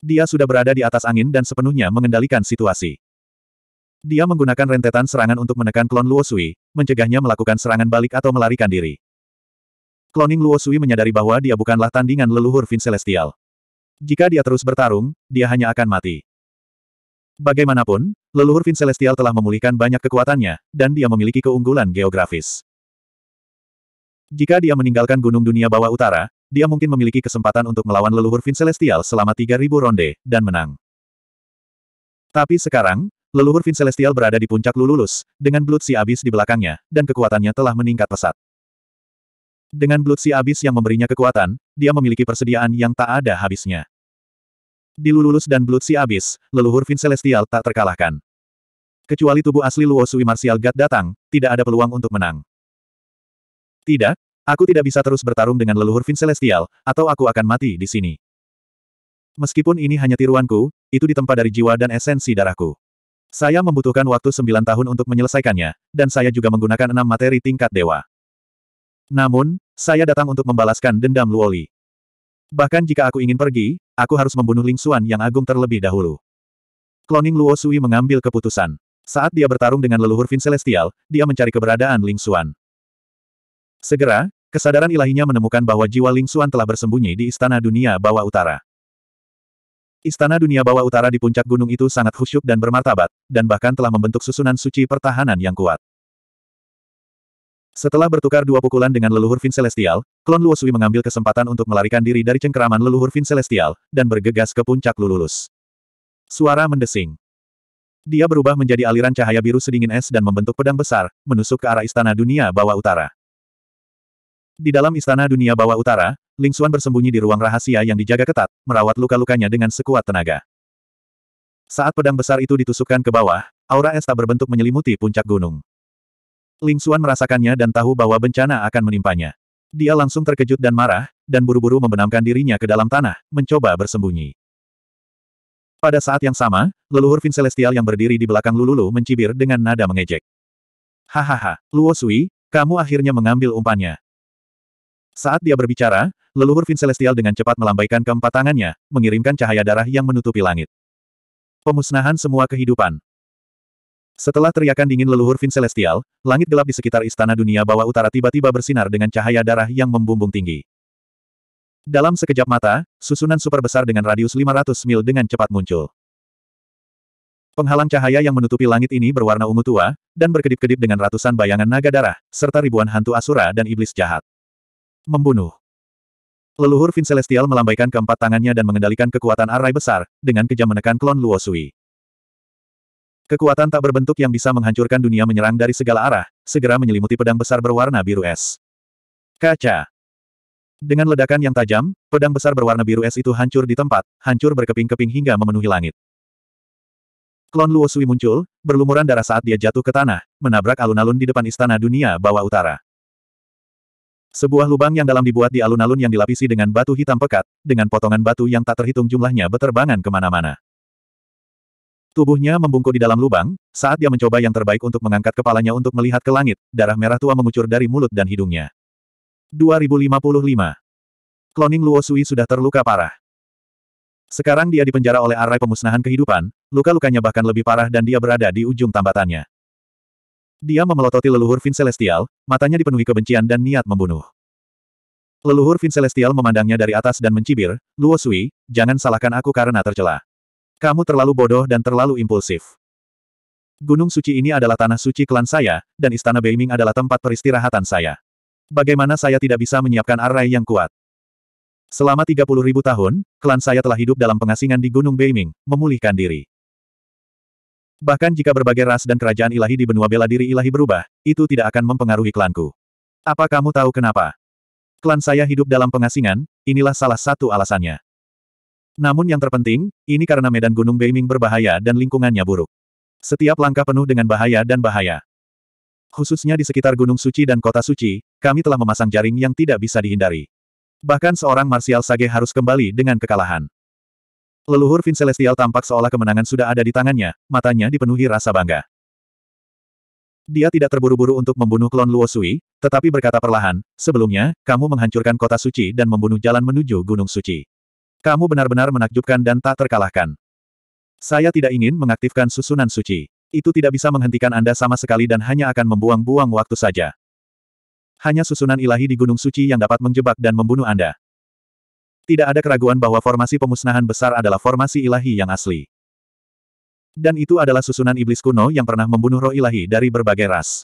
Dia sudah berada di atas angin dan sepenuhnya mengendalikan situasi. Dia menggunakan rentetan serangan untuk menekan klon Luo Sui, mencegahnya melakukan serangan balik atau melarikan diri. Kloning Luo Sui menyadari bahwa dia bukanlah tandingan leluhur Vin Celestial. Jika dia terus bertarung, dia hanya akan mati. Bagaimanapun, leluhur Vin Celestial telah memulihkan banyak kekuatannya, dan dia memiliki keunggulan geografis. Jika dia meninggalkan Gunung Dunia Bawah Utara, dia mungkin memiliki kesempatan untuk melawan leluhur Vin Celestial selama 3.000 ronde, dan menang. Tapi sekarang, leluhur Vin Celestial berada di puncak Lululus, dengan Blood Sea Abyss di belakangnya, dan kekuatannya telah meningkat pesat. Dengan Blood Sea Abyss yang memberinya kekuatan, dia memiliki persediaan yang tak ada habisnya. Di Lululus dan si abis, leluhur Vin Celestial tak terkalahkan. Kecuali tubuh asli Luo Sui Martial God datang, tidak ada peluang untuk menang. Tidak, aku tidak bisa terus bertarung dengan leluhur Vin Celestial, atau aku akan mati di sini. Meskipun ini hanya tiruanku, itu ditempa dari jiwa dan esensi darahku. Saya membutuhkan waktu sembilan tahun untuk menyelesaikannya, dan saya juga menggunakan enam materi tingkat dewa. Namun, saya datang untuk membalaskan dendam Luoli. Bahkan jika aku ingin pergi, aku harus membunuh Ling Xuan yang agung terlebih dahulu. Kloning Luo Sui mengambil keputusan. Saat dia bertarung dengan leluhur Vin Celestial, dia mencari keberadaan Ling Xuan. Segera, kesadaran ilahinya menemukan bahwa jiwa Ling Xuan telah bersembunyi di Istana Dunia Bawah Utara. Istana dunia bawah utara di puncak gunung itu sangat khusyuk dan bermartabat, dan bahkan telah membentuk susunan suci pertahanan yang kuat. Setelah bertukar dua pukulan dengan leluhur Vin Celestial, klon Luosui mengambil kesempatan untuk melarikan diri dari cengkeraman leluhur Vin Celestial, dan bergegas ke puncak Lululus. Suara mendesing. Dia berubah menjadi aliran cahaya biru sedingin es dan membentuk pedang besar, menusuk ke arah Istana Dunia Bawah Utara. Di dalam Istana Dunia Bawah Utara, Ling Xuan bersembunyi di ruang rahasia yang dijaga ketat, merawat luka-lukanya dengan sekuat tenaga. Saat pedang besar itu ditusukkan ke bawah, aura es tak berbentuk menyelimuti puncak gunung. Ling Xuan merasakannya dan tahu bahwa bencana akan menimpanya. Dia langsung terkejut dan marah, dan buru-buru membenamkan dirinya ke dalam tanah, mencoba bersembunyi. Pada saat yang sama, leluhur Vin Celestial yang berdiri di belakang Lululu mencibir dengan nada mengejek. Hahaha, Luo Sui, kamu akhirnya mengambil umpannya. Saat dia berbicara, leluhur Vin Celestial dengan cepat melambaikan keempat tangannya, mengirimkan cahaya darah yang menutupi langit. Pemusnahan semua kehidupan. Setelah teriakan dingin leluhur Vin Celestial, langit gelap di sekitar istana dunia bawah utara tiba-tiba bersinar dengan cahaya darah yang membumbung tinggi. Dalam sekejap mata, susunan super besar dengan radius 500 mil dengan cepat muncul. Penghalang cahaya yang menutupi langit ini berwarna ungu tua, dan berkedip-kedip dengan ratusan bayangan naga darah, serta ribuan hantu asura dan iblis jahat. Membunuh. Leluhur Vin Celestial melambaikan keempat tangannya dan mengendalikan kekuatan arai besar, dengan kejam menekan klon Luosui. Sui. Kekuatan tak berbentuk yang bisa menghancurkan dunia menyerang dari segala arah, segera menyelimuti pedang besar berwarna biru es. Kaca. Dengan ledakan yang tajam, pedang besar berwarna biru es itu hancur di tempat, hancur berkeping-keping hingga memenuhi langit. Klon Luo Sui muncul, berlumuran darah saat dia jatuh ke tanah, menabrak alun-alun di depan istana dunia bawah utara. Sebuah lubang yang dalam dibuat di alun-alun yang dilapisi dengan batu hitam pekat, dengan potongan batu yang tak terhitung jumlahnya beterbangan kemana-mana. Tubuhnya membungkuk di dalam lubang, saat dia mencoba yang terbaik untuk mengangkat kepalanya untuk melihat ke langit, darah merah tua mengucur dari mulut dan hidungnya. 2055 Kloning Luo Sui sudah terluka parah. Sekarang dia dipenjara oleh arai pemusnahan kehidupan, luka-lukanya bahkan lebih parah dan dia berada di ujung tambatannya. Dia memelototi leluhur Vin Celestial, matanya dipenuhi kebencian dan niat membunuh. Leluhur Vin Celestial memandangnya dari atas dan mencibir, Luo Sui, jangan salahkan aku karena tercela. Kamu terlalu bodoh dan terlalu impulsif. Gunung suci ini adalah tanah suci klan saya, dan istana Beiming adalah tempat peristirahatan saya. Bagaimana saya tidak bisa menyiapkan array yang kuat? Selama 30 ribu tahun, klan saya telah hidup dalam pengasingan di Gunung Beiming, memulihkan diri. Bahkan jika berbagai ras dan kerajaan ilahi di benua bela diri ilahi berubah, itu tidak akan mempengaruhi klanku. Apa kamu tahu kenapa? Klan saya hidup dalam pengasingan, inilah salah satu alasannya. Namun yang terpenting, ini karena medan Gunung Beiming berbahaya dan lingkungannya buruk. Setiap langkah penuh dengan bahaya dan bahaya. Khususnya di sekitar Gunung Suci dan Kota Suci, kami telah memasang jaring yang tidak bisa dihindari. Bahkan seorang Martial Sage harus kembali dengan kekalahan. Leluhur Vin Celestial tampak seolah kemenangan sudah ada di tangannya, matanya dipenuhi rasa bangga. Dia tidak terburu-buru untuk membunuh klon Luo Sui, tetapi berkata perlahan, sebelumnya, kamu menghancurkan kota suci dan membunuh jalan menuju Gunung Suci. Kamu benar-benar menakjubkan dan tak terkalahkan. Saya tidak ingin mengaktifkan susunan suci. Itu tidak bisa menghentikan Anda sama sekali dan hanya akan membuang-buang waktu saja. Hanya susunan ilahi di Gunung Suci yang dapat menjebak dan membunuh Anda. Tidak ada keraguan bahwa formasi pemusnahan besar adalah formasi ilahi yang asli. Dan itu adalah susunan iblis kuno yang pernah membunuh roh ilahi dari berbagai ras.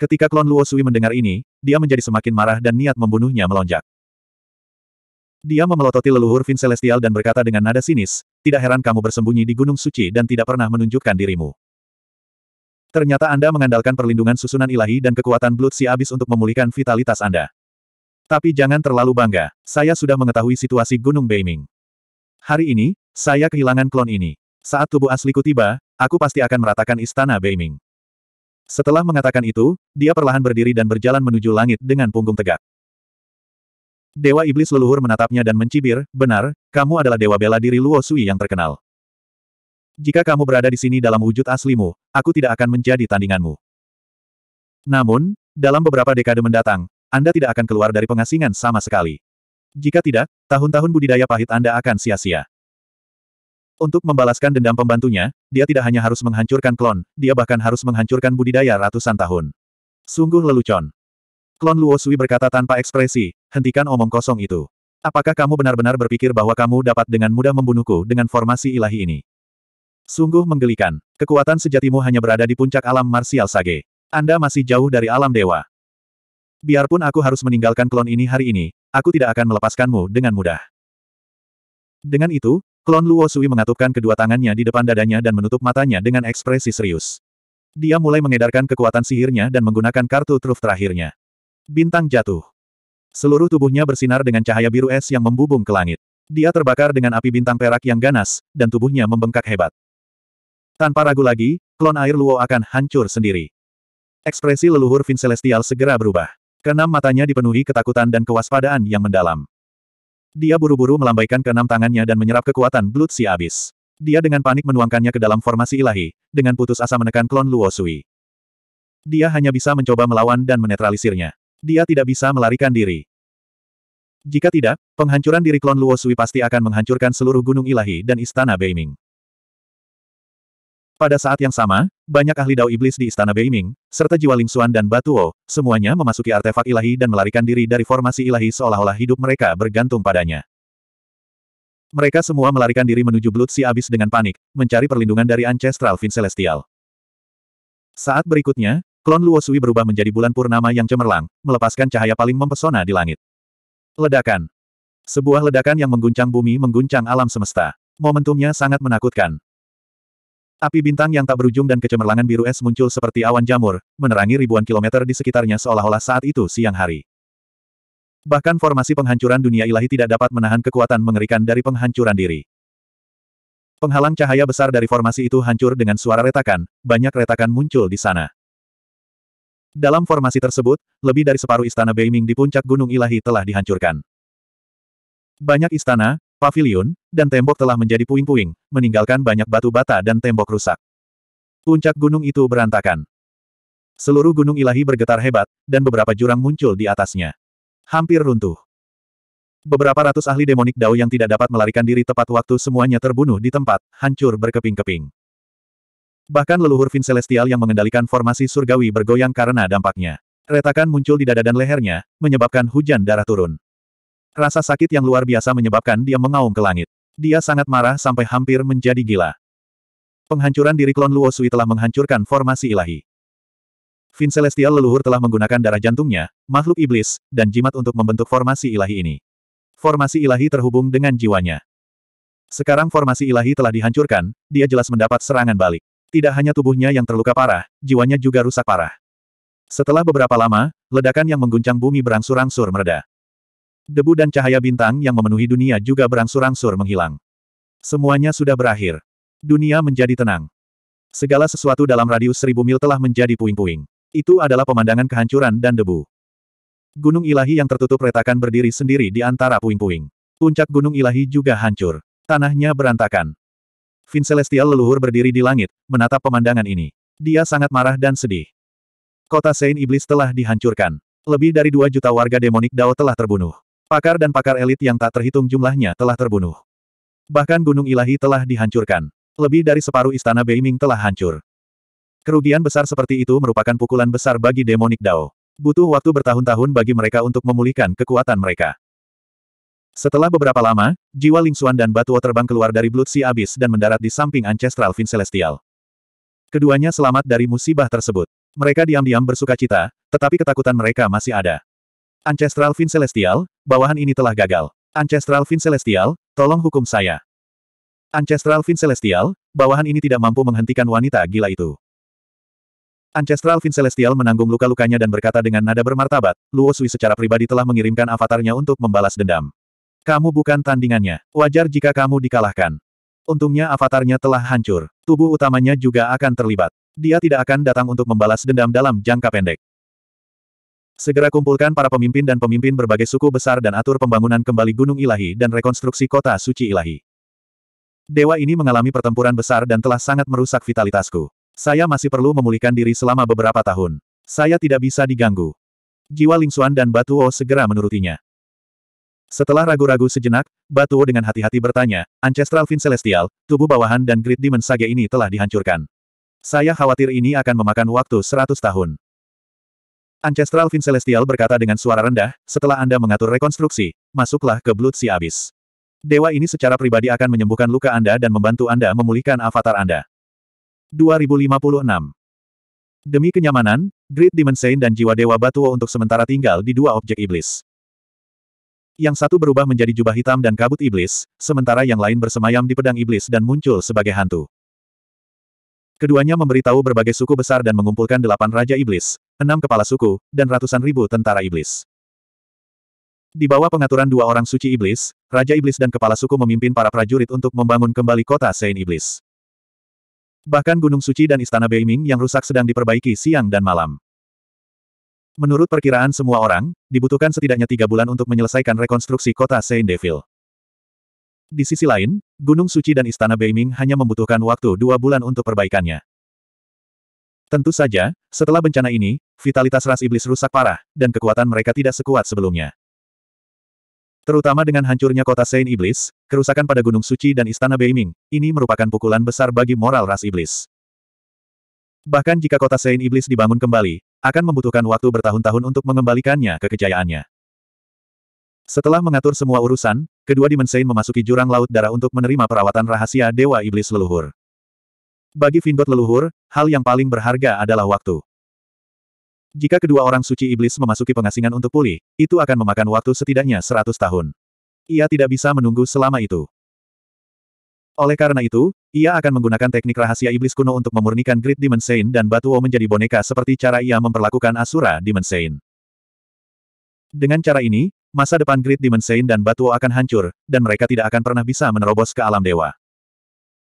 Ketika klon Luo Sui mendengar ini, dia menjadi semakin marah dan niat membunuhnya melonjak. Dia memelototi leluhur Vin Celestial dan berkata dengan nada sinis, tidak heran kamu bersembunyi di Gunung Suci dan tidak pernah menunjukkan dirimu. Ternyata Anda mengandalkan perlindungan susunan ilahi dan kekuatan Blood Sea Abyss untuk memulihkan vitalitas Anda. Tapi jangan terlalu bangga, saya sudah mengetahui situasi Gunung Beiming. Hari ini, saya kehilangan klon ini. Saat tubuh asliku tiba, aku pasti akan meratakan istana Beiming. Setelah mengatakan itu, dia perlahan berdiri dan berjalan menuju langit dengan punggung tegak. Dewa Iblis leluhur menatapnya dan mencibir, benar, kamu adalah Dewa Bela Diri Luo Sui yang terkenal. Jika kamu berada di sini dalam wujud aslimu, aku tidak akan menjadi tandinganmu. Namun, dalam beberapa dekade mendatang, Anda tidak akan keluar dari pengasingan sama sekali. Jika tidak, tahun-tahun budidaya pahit Anda akan sia-sia. Untuk membalaskan dendam pembantunya, dia tidak hanya harus menghancurkan klon, dia bahkan harus menghancurkan budidaya ratusan tahun. Sungguh lelucon. Klon Luo Sui berkata tanpa ekspresi, hentikan omong kosong itu. Apakah kamu benar-benar berpikir bahwa kamu dapat dengan mudah membunuhku dengan formasi ilahi ini? Sungguh menggelikan. Kekuatan sejatimu hanya berada di puncak alam marsial sage. Anda masih jauh dari alam dewa. Biarpun aku harus meninggalkan klon ini hari ini, aku tidak akan melepaskanmu dengan mudah. Dengan itu, klon Luo Sui mengatupkan kedua tangannya di depan dadanya dan menutup matanya dengan ekspresi serius. Dia mulai mengedarkan kekuatan sihirnya dan menggunakan kartu truf terakhirnya. Bintang jatuh. Seluruh tubuhnya bersinar dengan cahaya biru es yang membubung ke langit. Dia terbakar dengan api bintang perak yang ganas, dan tubuhnya membengkak hebat. Tanpa ragu lagi, klon air Luo akan hancur sendiri. Ekspresi leluhur Vin Celestial segera berubah. Keenam matanya dipenuhi ketakutan dan kewaspadaan yang mendalam. Dia buru-buru melambaikan keenam tangannya dan menyerap kekuatan Blood Sea Abyss. Dia dengan panik menuangkannya ke dalam formasi ilahi, dengan putus asa menekan klon Luo Sui. Dia hanya bisa mencoba melawan dan menetralisirnya. Dia tidak bisa melarikan diri. Jika tidak, penghancuran diri klon Luo Sui pasti akan menghancurkan seluruh gunung ilahi dan istana Beiming. Pada saat yang sama, banyak ahli dao iblis di Istana Beiming, serta jiwa Ling Xuan dan Batuo, semuanya memasuki artefak ilahi dan melarikan diri dari formasi ilahi seolah-olah hidup mereka bergantung padanya. Mereka semua melarikan diri menuju Blood Sea Abyss dengan panik, mencari perlindungan dari Ancestral Vin Celestial. Saat berikutnya, klon Luo Sui berubah menjadi bulan purnama yang cemerlang, melepaskan cahaya paling mempesona di langit. Ledakan. Sebuah ledakan yang mengguncang bumi mengguncang alam semesta. Momentumnya sangat menakutkan. Api bintang yang tak berujung dan kecemerlangan biru es muncul seperti awan jamur, menerangi ribuan kilometer di sekitarnya seolah-olah saat itu siang hari. Bahkan formasi penghancuran dunia ilahi tidak dapat menahan kekuatan mengerikan dari penghancuran diri. Penghalang cahaya besar dari formasi itu hancur dengan suara retakan, banyak retakan muncul di sana. Dalam formasi tersebut, lebih dari separuh istana Beiming di puncak Gunung Ilahi telah dihancurkan. Banyak istana, pavilion, dan tembok telah menjadi puing-puing, meninggalkan banyak batu bata dan tembok rusak. Puncak gunung itu berantakan. Seluruh gunung ilahi bergetar hebat, dan beberapa jurang muncul di atasnya. Hampir runtuh. Beberapa ratus ahli demonik Dao yang tidak dapat melarikan diri tepat waktu semuanya terbunuh di tempat, hancur berkeping-keping. Bahkan leluhur Vin Celestial yang mengendalikan formasi surgawi bergoyang karena dampaknya. Retakan muncul di dada dan lehernya, menyebabkan hujan darah turun. Rasa sakit yang luar biasa menyebabkan dia mengaum ke langit. Dia sangat marah sampai hampir menjadi gila. Penghancuran diri klon Luo Sui telah menghancurkan formasi ilahi. Vin Celestial leluhur telah menggunakan darah jantungnya, makhluk iblis, dan jimat untuk membentuk formasi ilahi ini. Formasi ilahi terhubung dengan jiwanya. Sekarang formasi ilahi telah dihancurkan, dia jelas mendapat serangan balik. Tidak hanya tubuhnya yang terluka parah, jiwanya juga rusak parah. Setelah beberapa lama, ledakan yang mengguncang bumi berangsur-angsur mereda. Debu dan cahaya bintang yang memenuhi dunia juga berangsur-angsur menghilang. Semuanya sudah berakhir. Dunia menjadi tenang. Segala sesuatu dalam radius seribu mil telah menjadi puing-puing. Itu adalah pemandangan kehancuran dan debu. Gunung ilahi yang tertutup retakan berdiri sendiri di antara puing-puing. Puncak gunung ilahi juga hancur. Tanahnya berantakan. Vin Celestial leluhur berdiri di langit, menatap pemandangan ini. Dia sangat marah dan sedih. Kota Saint Iblis telah dihancurkan. Lebih dari dua juta warga demonik Dao telah terbunuh. Pakar dan pakar elit yang tak terhitung jumlahnya telah terbunuh. Bahkan Gunung Ilahi telah dihancurkan. Lebih dari separuh istana Beiming telah hancur. Kerugian besar seperti itu merupakan pukulan besar bagi demonik Dao. Butuh waktu bertahun-tahun bagi mereka untuk memulihkan kekuatan mereka. Setelah beberapa lama, jiwa Lingxuan dan Batuo terbang keluar dari Blood Sea Abyss dan mendarat di samping Ancestral Fin Celestial. Keduanya selamat dari musibah tersebut. Mereka diam-diam bersuka cita, tetapi ketakutan mereka masih ada. Ancestral Fin Celestial, bawahan ini telah gagal. Ancestral Fin Celestial, tolong hukum saya. Ancestral Fin Celestial, bawahan ini tidak mampu menghentikan wanita gila itu. Ancestral Fin Celestial menanggung luka-lukanya dan berkata dengan nada bermartabat, Luo Sui secara pribadi telah mengirimkan avatarnya untuk membalas dendam. Kamu bukan tandingannya. Wajar jika kamu dikalahkan. Untungnya avatarnya telah hancur. Tubuh utamanya juga akan terlibat. Dia tidak akan datang untuk membalas dendam dalam jangka pendek. Segera kumpulkan para pemimpin dan pemimpin berbagai suku besar dan atur pembangunan kembali Gunung Ilahi dan rekonstruksi kota suci Ilahi. Dewa ini mengalami pertempuran besar dan telah sangat merusak vitalitasku. Saya masih perlu memulihkan diri selama beberapa tahun. Saya tidak bisa diganggu. Jiwa Lingsuan dan Batuo segera menurutinya. Setelah ragu-ragu sejenak, Batuo dengan hati-hati bertanya, Ancestral Fin Celestial, tubuh bawahan dan Great Demon Sage ini telah dihancurkan. Saya khawatir ini akan memakan waktu seratus tahun. Ancestral Fin Celestial berkata dengan suara rendah, setelah Anda mengatur rekonstruksi, masuklah ke Blood Sea Abyss. Dewa ini secara pribadi akan menyembuhkan luka Anda dan membantu Anda memulihkan avatar Anda. 2056 Demi kenyamanan, Great Demon Saint dan Jiwa Dewa Batuo untuk sementara tinggal di dua objek iblis. Yang satu berubah menjadi jubah hitam dan kabut iblis, sementara yang lain bersemayam di pedang iblis dan muncul sebagai hantu. Keduanya memberitahu berbagai suku besar dan mengumpulkan delapan raja iblis, enam kepala suku, dan ratusan ribu tentara iblis. Di bawah pengaturan dua orang suci iblis, Raja Iblis dan kepala suku memimpin para prajurit untuk membangun kembali kota Sein Iblis. Bahkan Gunung Suci dan Istana Beiming yang rusak sedang diperbaiki siang dan malam. Menurut perkiraan semua orang, dibutuhkan setidaknya tiga bulan untuk menyelesaikan rekonstruksi kota Saint Deville. Di sisi lain, Gunung Suci dan Istana Beiming hanya membutuhkan waktu dua bulan untuk perbaikannya. Tentu saja, setelah bencana ini, vitalitas ras iblis rusak parah, dan kekuatan mereka tidak sekuat sebelumnya. Terutama dengan hancurnya kota Saint Iblis, kerusakan pada Gunung Suci dan Istana Beiming, ini merupakan pukulan besar bagi moral ras iblis. Bahkan jika kota Sein Iblis dibangun kembali, akan membutuhkan waktu bertahun-tahun untuk mengembalikannya ke kejayaannya. Setelah mengatur semua urusan, kedua dimensi memasuki jurang laut darah untuk menerima perawatan rahasia Dewa Iblis Leluhur. Bagi Vindot Leluhur, hal yang paling berharga adalah waktu. Jika kedua orang suci iblis memasuki pengasingan untuk pulih, itu akan memakan waktu setidaknya 100 tahun. Ia tidak bisa menunggu selama itu. Oleh karena itu, ia akan menggunakan teknik rahasia iblis kuno untuk memurnikan Great Demon Saint dan Batuo menjadi boneka seperti cara ia memperlakukan Asura Demon Saint. Dengan cara ini, masa depan Great Demon Saint dan Batuo akan hancur, dan mereka tidak akan pernah bisa menerobos ke alam dewa.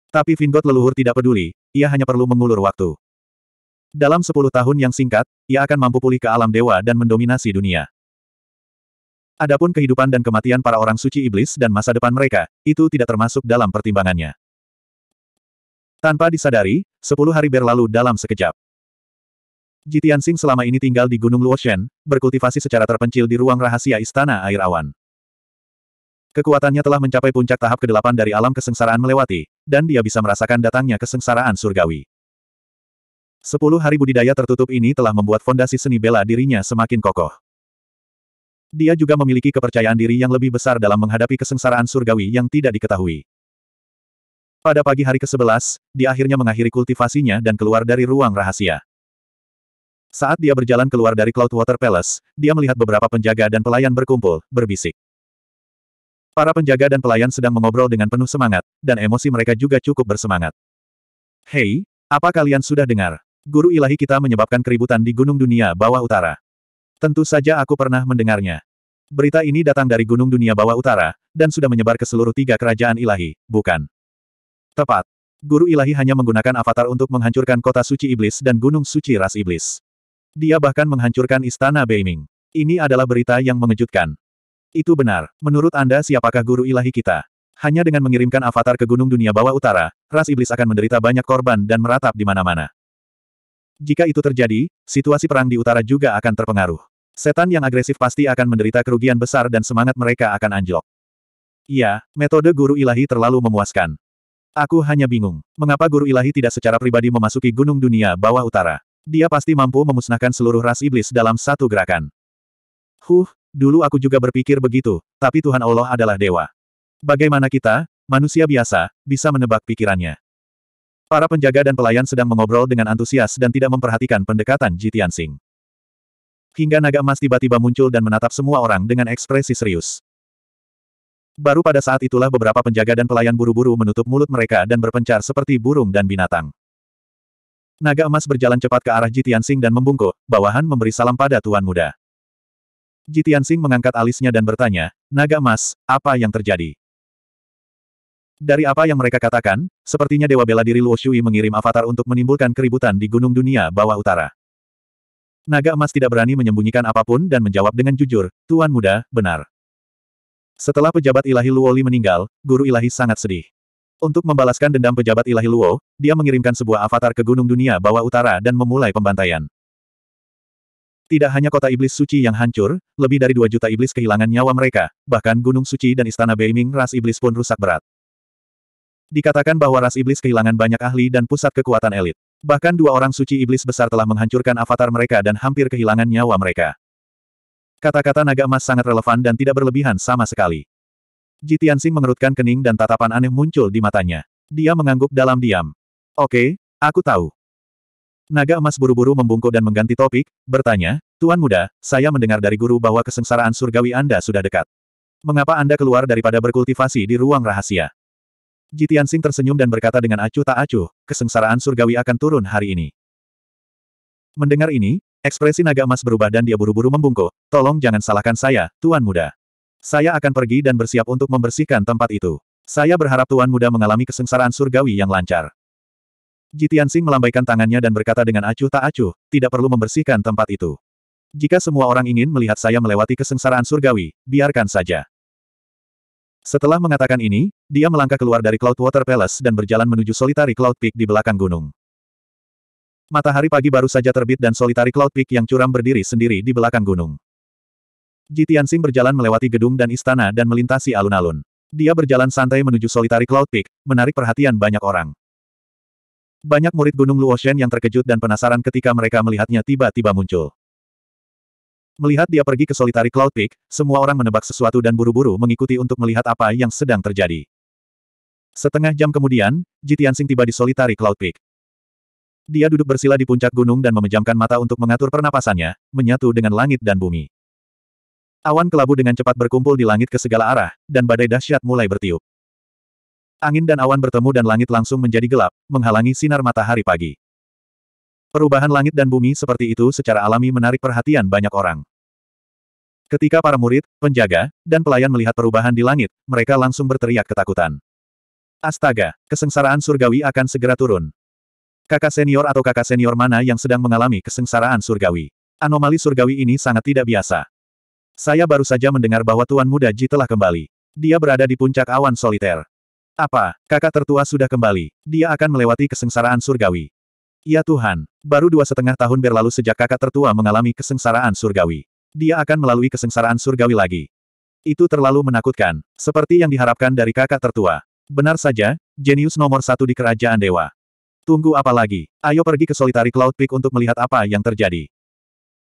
Tapi Vingot leluhur tidak peduli, ia hanya perlu mengulur waktu. Dalam sepuluh tahun yang singkat, ia akan mampu pulih ke alam dewa dan mendominasi dunia. Adapun kehidupan dan kematian para orang suci iblis dan masa depan mereka, itu tidak termasuk dalam pertimbangannya. Tanpa disadari, sepuluh hari berlalu dalam sekejap. Jitian Sing selama ini tinggal di Gunung Luoshen, berkultivasi secara terpencil di ruang rahasia Istana Air Awan. Kekuatannya telah mencapai puncak tahap ke-8 dari alam kesengsaraan melewati, dan dia bisa merasakan datangnya kesengsaraan surgawi. Sepuluh hari budidaya tertutup ini telah membuat fondasi seni bela dirinya semakin kokoh. Dia juga memiliki kepercayaan diri yang lebih besar dalam menghadapi kesengsaraan surgawi yang tidak diketahui. Pada pagi hari ke-11, dia akhirnya mengakhiri kultivasinya dan keluar dari ruang rahasia. Saat dia berjalan keluar dari Cloudwater Palace, dia melihat beberapa penjaga dan pelayan berkumpul, berbisik. Para penjaga dan pelayan sedang mengobrol dengan penuh semangat, dan emosi mereka juga cukup bersemangat. Hei, apa kalian sudah dengar? Guru ilahi kita menyebabkan keributan di Gunung Dunia Bawah Utara. Tentu saja aku pernah mendengarnya. Berita ini datang dari Gunung Dunia Bawah Utara, dan sudah menyebar ke seluruh tiga kerajaan ilahi, bukan? Tepat. Guru ilahi hanya menggunakan avatar untuk menghancurkan kota suci iblis dan gunung suci ras iblis. Dia bahkan menghancurkan istana Beiming. Ini adalah berita yang mengejutkan. Itu benar. Menurut Anda siapakah guru ilahi kita? Hanya dengan mengirimkan avatar ke Gunung Dunia Bawah Utara, ras iblis akan menderita banyak korban dan meratap di mana-mana. Jika itu terjadi, situasi perang di utara juga akan terpengaruh. Setan yang agresif pasti akan menderita kerugian besar dan semangat mereka akan anjlok. Iya, metode guru ilahi terlalu memuaskan. Aku hanya bingung, mengapa guru ilahi tidak secara pribadi memasuki gunung dunia bawah utara. Dia pasti mampu memusnahkan seluruh ras iblis dalam satu gerakan. Huh, dulu aku juga berpikir begitu, tapi Tuhan Allah adalah dewa. Bagaimana kita, manusia biasa, bisa menebak pikirannya? Para penjaga dan pelayan sedang mengobrol dengan antusias dan tidak memperhatikan pendekatan Jitian Singh hingga naga emas tiba-tiba muncul dan menatap semua orang dengan ekspresi serius. Baru pada saat itulah beberapa penjaga dan pelayan buru-buru menutup mulut mereka dan berpencar seperti burung dan binatang. Naga emas berjalan cepat ke arah Jitian Jitiansing dan membungkuk, bawahan memberi salam pada tuan muda. Jitian Jitiansing mengangkat alisnya dan bertanya, Naga emas, apa yang terjadi? Dari apa yang mereka katakan, sepertinya Dewa Bela Diri Luoshui mengirim avatar untuk menimbulkan keributan di Gunung Dunia Bawah Utara. Naga emas tidak berani menyembunyikan apapun dan menjawab dengan jujur, Tuan Muda, benar. Setelah pejabat ilahi Luoli meninggal, guru ilahi sangat sedih. Untuk membalaskan dendam pejabat ilahi Luo, dia mengirimkan sebuah avatar ke Gunung Dunia bawah utara dan memulai pembantaian. Tidak hanya kota iblis suci yang hancur, lebih dari dua juta iblis kehilangan nyawa mereka, bahkan Gunung Suci dan Istana Beiming ras iblis pun rusak berat. Dikatakan bahwa ras iblis kehilangan banyak ahli dan pusat kekuatan elit. Bahkan dua orang suci iblis besar telah menghancurkan avatar mereka dan hampir kehilangan nyawa mereka. Kata-kata naga emas sangat relevan dan tidak berlebihan sama sekali. Jitiansing mengerutkan kening dan tatapan aneh muncul di matanya. Dia mengangguk dalam diam. Oke, aku tahu. Naga emas buru-buru membungkuk dan mengganti topik, bertanya, Tuan muda, saya mendengar dari guru bahwa kesengsaraan surgawi Anda sudah dekat. Mengapa Anda keluar daripada berkultivasi di ruang rahasia? Jitian Sing tersenyum dan berkata dengan acuh tak acuh, kesengsaraan surgawi akan turun hari ini. Mendengar ini, ekspresi naga emas berubah dan dia buru-buru membungkuk, tolong jangan salahkan saya, Tuan Muda. Saya akan pergi dan bersiap untuk membersihkan tempat itu. Saya berharap Tuan Muda mengalami kesengsaraan surgawi yang lancar. Jitian Sing melambaikan tangannya dan berkata dengan acuh tak acuh, tidak perlu membersihkan tempat itu. Jika semua orang ingin melihat saya melewati kesengsaraan surgawi, biarkan saja. Setelah mengatakan ini, dia melangkah keluar dari Cloud Water Palace dan berjalan menuju Solitary Cloud Peak di belakang gunung. Matahari pagi baru saja terbit dan Solitary Cloud Peak yang curam berdiri sendiri di belakang gunung. Ji Tianxing berjalan melewati gedung dan istana dan melintasi alun-alun. Dia berjalan santai menuju Solitary Cloud Peak, menarik perhatian banyak orang. Banyak murid Gunung Luoshen yang terkejut dan penasaran ketika mereka melihatnya tiba-tiba muncul. Melihat dia pergi ke solitari Cloud Peak, semua orang menebak sesuatu dan buru-buru mengikuti untuk melihat apa yang sedang terjadi. Setengah jam kemudian, Jitian Sing tiba di solitari Cloud Peak. Dia duduk bersila di puncak gunung dan memejamkan mata untuk mengatur pernapasannya, menyatu dengan langit dan bumi. Awan kelabu dengan cepat berkumpul di langit ke segala arah, dan badai dahsyat mulai bertiup. Angin dan awan bertemu dan langit langsung menjadi gelap, menghalangi sinar matahari pagi. Perubahan langit dan bumi seperti itu secara alami menarik perhatian banyak orang. Ketika para murid, penjaga, dan pelayan melihat perubahan di langit, mereka langsung berteriak ketakutan. Astaga, kesengsaraan surgawi akan segera turun. Kakak senior atau kakak senior mana yang sedang mengalami kesengsaraan surgawi? Anomali surgawi ini sangat tidak biasa. Saya baru saja mendengar bahwa Tuan Muda Ji telah kembali. Dia berada di puncak awan soliter. Apa, kakak tertua sudah kembali? Dia akan melewati kesengsaraan surgawi. Ya Tuhan, baru dua setengah tahun berlalu sejak kakak tertua mengalami kesengsaraan surgawi. Dia akan melalui kesengsaraan surgawi lagi. Itu terlalu menakutkan, seperti yang diharapkan dari kakak tertua. Benar saja, jenius nomor satu di kerajaan dewa. Tunggu apa lagi? Ayo pergi ke solitari Cloud Peak untuk melihat apa yang terjadi.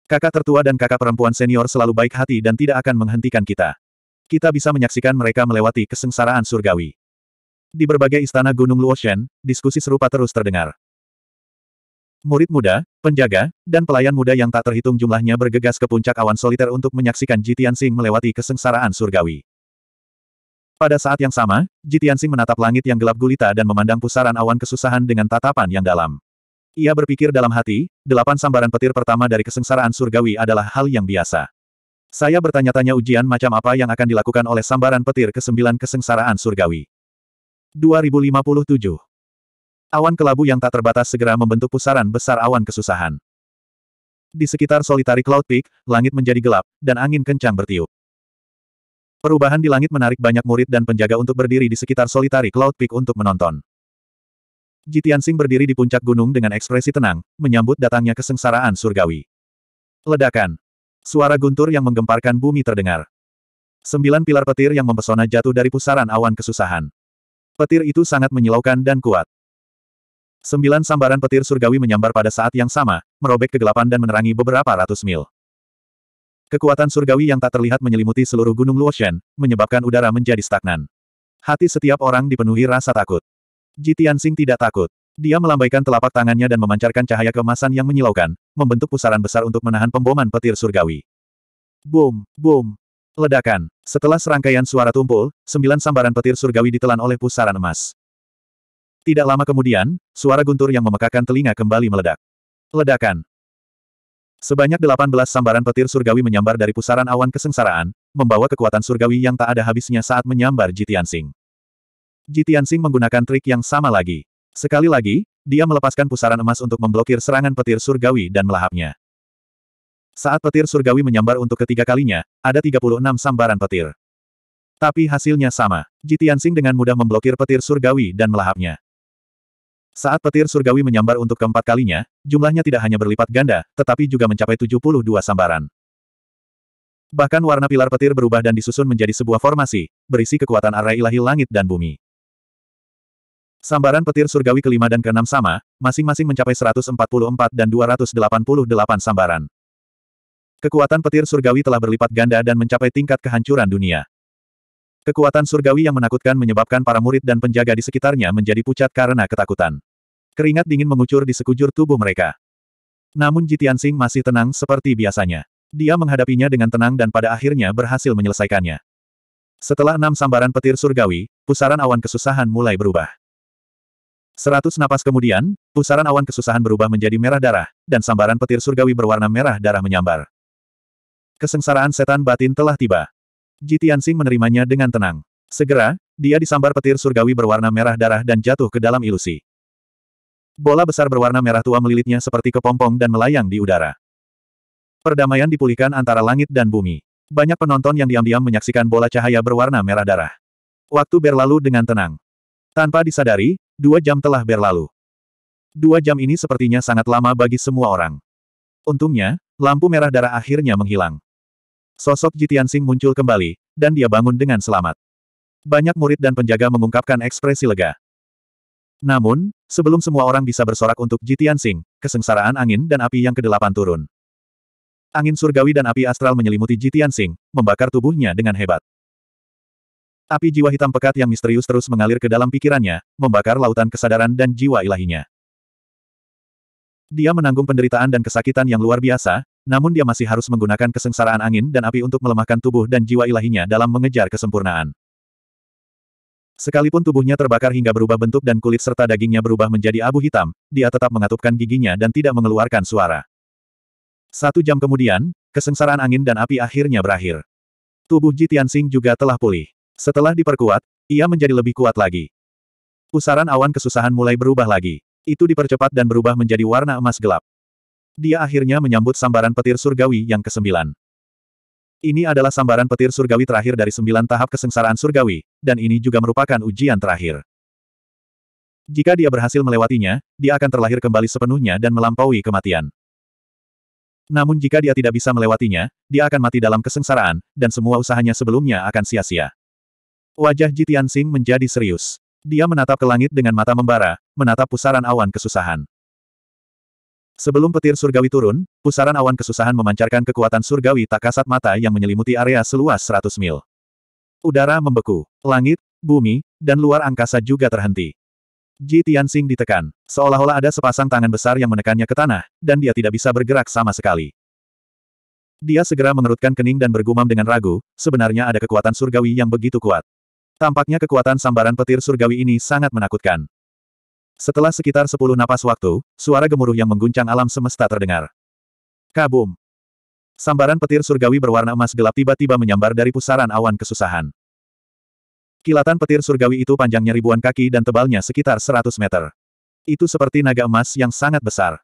Kakak tertua dan kakak perempuan senior selalu baik hati dan tidak akan menghentikan kita. Kita bisa menyaksikan mereka melewati kesengsaraan surgawi. Di berbagai istana Gunung Luoshen, diskusi serupa terus terdengar. Murid muda, penjaga, dan pelayan muda yang tak terhitung jumlahnya bergegas ke puncak awan soliter untuk menyaksikan Jitian Sing melewati kesengsaraan surgawi. Pada saat yang sama, Jitian Sing menatap langit yang gelap gulita dan memandang pusaran awan kesusahan dengan tatapan yang dalam. Ia berpikir dalam hati, delapan sambaran petir pertama dari kesengsaraan surgawi adalah hal yang biasa. Saya bertanya-tanya ujian macam apa yang akan dilakukan oleh sambaran petir ke-9 kesengsaraan surgawi. 2057 Awan kelabu yang tak terbatas segera membentuk pusaran besar awan kesusahan. Di sekitar solitari Cloud Peak, langit menjadi gelap, dan angin kencang bertiup. Perubahan di langit menarik banyak murid dan penjaga untuk berdiri di sekitar solitari Cloud Peak untuk menonton. Jitiansing berdiri di puncak gunung dengan ekspresi tenang, menyambut datangnya kesengsaraan surgawi. Ledakan. Suara guntur yang menggemparkan bumi terdengar. Sembilan pilar petir yang mempesona jatuh dari pusaran awan kesusahan. Petir itu sangat menyilaukan dan kuat. Sembilan sambaran petir surgawi menyambar pada saat yang sama, merobek kegelapan dan menerangi beberapa ratus mil. Kekuatan surgawi yang tak terlihat menyelimuti seluruh gunung Luoshan, menyebabkan udara menjadi stagnan. Hati setiap orang dipenuhi rasa takut. Ji Tianxing tidak takut. Dia melambaikan telapak tangannya dan memancarkan cahaya kemasan yang menyilaukan, membentuk pusaran besar untuk menahan pemboman petir surgawi. Boom, boom, ledakan. Setelah serangkaian suara tumpul, sembilan sambaran petir surgawi ditelan oleh pusaran emas. Tidak lama kemudian, suara guntur yang memekakan telinga kembali meledak. Ledakan. Sebanyak 18 sambaran petir surgawi menyambar dari pusaran awan kesengsaraan, membawa kekuatan surgawi yang tak ada habisnya saat menyambar Jitian Sing. Jitian Sing menggunakan trik yang sama lagi. Sekali lagi, dia melepaskan pusaran emas untuk memblokir serangan petir surgawi dan melahapnya. Saat petir surgawi menyambar untuk ketiga kalinya, ada 36 sambaran petir. Tapi hasilnya sama. Jitian Sing dengan mudah memblokir petir surgawi dan melahapnya. Saat petir surgawi menyambar untuk keempat kalinya, jumlahnya tidak hanya berlipat ganda, tetapi juga mencapai 72 sambaran. Bahkan warna pilar petir berubah dan disusun menjadi sebuah formasi, berisi kekuatan arah ilahi langit dan bumi. Sambaran petir surgawi kelima dan keenam sama, masing-masing mencapai 144 dan 288 sambaran. Kekuatan petir surgawi telah berlipat ganda dan mencapai tingkat kehancuran dunia. Kekuatan surgawi yang menakutkan menyebabkan para murid dan penjaga di sekitarnya menjadi pucat karena ketakutan. Keringat dingin mengucur di sekujur tubuh mereka. Namun Jitian Sing masih tenang seperti biasanya. Dia menghadapinya dengan tenang dan pada akhirnya berhasil menyelesaikannya. Setelah enam sambaran petir surgawi, pusaran awan kesusahan mulai berubah. Seratus napas kemudian, pusaran awan kesusahan berubah menjadi merah darah, dan sambaran petir surgawi berwarna merah darah menyambar. Kesengsaraan setan batin telah tiba. Ji Tianxing menerimanya dengan tenang. Segera, dia disambar petir surgawi berwarna merah darah dan jatuh ke dalam ilusi. Bola besar berwarna merah tua melilitnya seperti kepompong dan melayang di udara. Perdamaian dipulihkan antara langit dan bumi. Banyak penonton yang diam-diam menyaksikan bola cahaya berwarna merah darah. Waktu berlalu dengan tenang. Tanpa disadari, dua jam telah berlalu. Dua jam ini sepertinya sangat lama bagi semua orang. Untungnya, lampu merah darah akhirnya menghilang. Sosok Jitian Jitiansing muncul kembali, dan dia bangun dengan selamat. Banyak murid dan penjaga mengungkapkan ekspresi lega. Namun, sebelum semua orang bisa bersorak untuk Jitian Jitiansing, kesengsaraan angin dan api yang kedelapan turun. Angin surgawi dan api astral menyelimuti Jitian Jitiansing, membakar tubuhnya dengan hebat. Api jiwa hitam pekat yang misterius terus mengalir ke dalam pikirannya, membakar lautan kesadaran dan jiwa ilahinya. Dia menanggung penderitaan dan kesakitan yang luar biasa, namun dia masih harus menggunakan kesengsaraan angin dan api untuk melemahkan tubuh dan jiwa ilahinya dalam mengejar kesempurnaan. Sekalipun tubuhnya terbakar hingga berubah bentuk dan kulit serta dagingnya berubah menjadi abu hitam, dia tetap mengatupkan giginya dan tidak mengeluarkan suara. Satu jam kemudian, kesengsaraan angin dan api akhirnya berakhir. Tubuh Ji Tianxing juga telah pulih. Setelah diperkuat, ia menjadi lebih kuat lagi. Pusaran awan kesusahan mulai berubah lagi. Itu dipercepat dan berubah menjadi warna emas gelap. Dia akhirnya menyambut sambaran petir surgawi yang kesembilan. Ini adalah sambaran petir surgawi terakhir dari sembilan tahap kesengsaraan surgawi, dan ini juga merupakan ujian terakhir. Jika dia berhasil melewatinya, dia akan terlahir kembali sepenuhnya dan melampaui kematian. Namun jika dia tidak bisa melewatinya, dia akan mati dalam kesengsaraan, dan semua usahanya sebelumnya akan sia-sia. Wajah Jitian Sing menjadi serius. Dia menatap ke langit dengan mata membara, menatap pusaran awan kesusahan. Sebelum petir surgawi turun, pusaran awan kesusahan memancarkan kekuatan surgawi tak kasat mata yang menyelimuti area seluas 100 mil. Udara membeku, langit, bumi, dan luar angkasa juga terhenti. Ji Tianxing ditekan, seolah-olah ada sepasang tangan besar yang menekannya ke tanah, dan dia tidak bisa bergerak sama sekali. Dia segera mengerutkan kening dan bergumam dengan ragu, sebenarnya ada kekuatan surgawi yang begitu kuat. Tampaknya kekuatan sambaran petir surgawi ini sangat menakutkan. Setelah sekitar sepuluh napas waktu, suara gemuruh yang mengguncang alam semesta terdengar. Kabum! Sambaran petir surgawi berwarna emas gelap tiba-tiba menyambar dari pusaran awan kesusahan. Kilatan petir surgawi itu panjangnya ribuan kaki dan tebalnya sekitar seratus meter. Itu seperti naga emas yang sangat besar.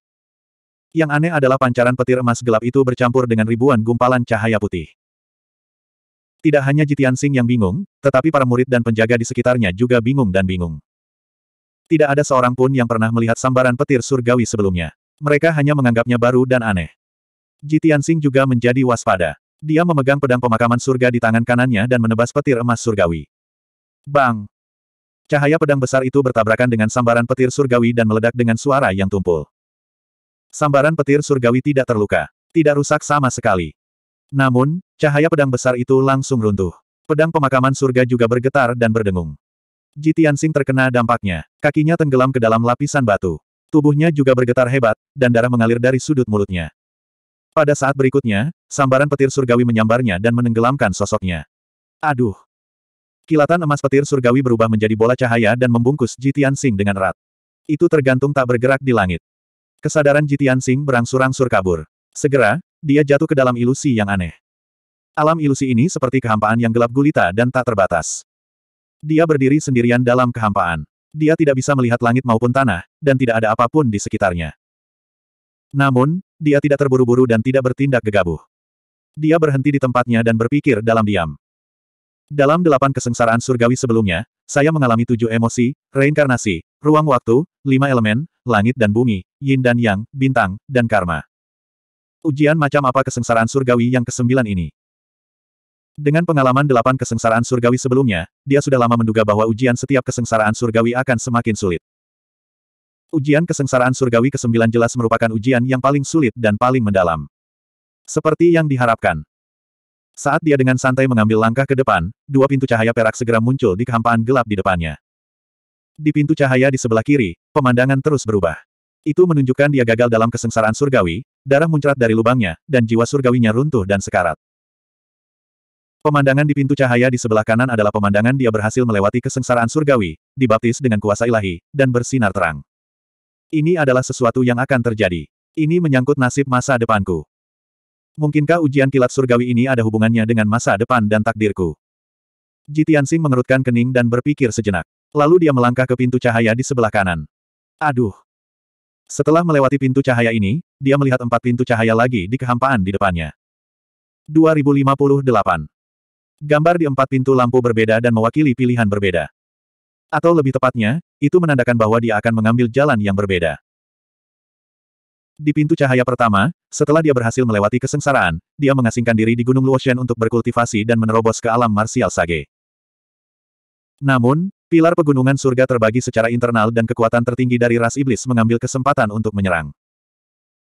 Yang aneh adalah pancaran petir emas gelap itu bercampur dengan ribuan gumpalan cahaya putih. Tidak hanya Jitian Sing yang bingung, tetapi para murid dan penjaga di sekitarnya juga bingung dan bingung. Tidak ada seorang pun yang pernah melihat sambaran petir surgawi sebelumnya. Mereka hanya menganggapnya baru dan aneh. Jitian Sing juga menjadi waspada. Dia memegang pedang pemakaman surga di tangan kanannya dan menebas petir emas surgawi. Bang! Cahaya pedang besar itu bertabrakan dengan sambaran petir surgawi dan meledak dengan suara yang tumpul. Sambaran petir surgawi tidak terluka. Tidak rusak sama sekali. Namun, cahaya pedang besar itu langsung runtuh. Pedang pemakaman surga juga bergetar dan berdengung. Jitian Sing terkena dampaknya. Kakinya tenggelam ke dalam lapisan batu. Tubuhnya juga bergetar hebat, dan darah mengalir dari sudut mulutnya. Pada saat berikutnya, sambaran petir surgawi menyambarnya dan menenggelamkan sosoknya. Aduh! Kilatan emas petir surgawi berubah menjadi bola cahaya dan membungkus Jitian Sing dengan erat. Itu tergantung tak bergerak di langit. Kesadaran Jitian Sing berangsur-angsur kabur. Segera, dia jatuh ke dalam ilusi yang aneh. Alam ilusi ini seperti kehampaan yang gelap gulita dan tak terbatas. Dia berdiri sendirian dalam kehampaan. Dia tidak bisa melihat langit maupun tanah, dan tidak ada apapun di sekitarnya. Namun, dia tidak terburu-buru dan tidak bertindak gegabah. Dia berhenti di tempatnya dan berpikir dalam diam. Dalam delapan kesengsaraan surgawi sebelumnya, saya mengalami tujuh emosi, reinkarnasi, ruang waktu, lima elemen, langit dan bumi, yin dan yang, bintang, dan karma. Ujian macam apa kesengsaraan surgawi yang kesembilan ini? Dengan pengalaman delapan kesengsaraan surgawi sebelumnya, dia sudah lama menduga bahwa ujian setiap kesengsaraan surgawi akan semakin sulit. Ujian kesengsaraan surgawi ke-9 jelas merupakan ujian yang paling sulit dan paling mendalam. Seperti yang diharapkan. Saat dia dengan santai mengambil langkah ke depan, dua pintu cahaya perak segera muncul di kehampaan gelap di depannya. Di pintu cahaya di sebelah kiri, pemandangan terus berubah. Itu menunjukkan dia gagal dalam kesengsaraan surgawi, darah muncrat dari lubangnya, dan jiwa surgawinya runtuh dan sekarat. Pemandangan di pintu cahaya di sebelah kanan adalah pemandangan dia berhasil melewati kesengsaraan surgawi, dibaptis dengan kuasa ilahi, dan bersinar terang. Ini adalah sesuatu yang akan terjadi. Ini menyangkut nasib masa depanku. Mungkinkah ujian kilat surgawi ini ada hubungannya dengan masa depan dan takdirku? Jitian Sing mengerutkan kening dan berpikir sejenak. Lalu dia melangkah ke pintu cahaya di sebelah kanan. Aduh. Setelah melewati pintu cahaya ini, dia melihat empat pintu cahaya lagi di kehampaan di depannya. 2058 Gambar di empat pintu lampu berbeda dan mewakili pilihan berbeda. Atau lebih tepatnya, itu menandakan bahwa dia akan mengambil jalan yang berbeda. Di pintu cahaya pertama, setelah dia berhasil melewati kesengsaraan, dia mengasingkan diri di Gunung Luoshen untuk berkultivasi dan menerobos ke alam marsial Sage. Namun, pilar pegunungan surga terbagi secara internal dan kekuatan tertinggi dari ras iblis mengambil kesempatan untuk menyerang.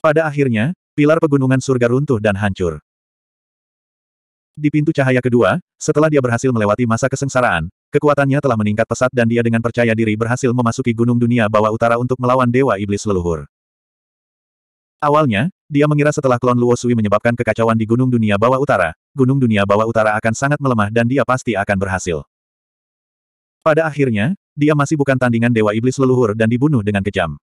Pada akhirnya, pilar pegunungan surga runtuh dan hancur. Di pintu cahaya kedua, setelah dia berhasil melewati masa kesengsaraan, kekuatannya telah meningkat pesat dan dia dengan percaya diri berhasil memasuki gunung dunia bawah utara untuk melawan Dewa Iblis Leluhur. Awalnya, dia mengira setelah klon Luo Sui menyebabkan kekacauan di gunung dunia bawah utara, gunung dunia bawah utara akan sangat melemah dan dia pasti akan berhasil. Pada akhirnya, dia masih bukan tandingan Dewa Iblis Leluhur dan dibunuh dengan kejam.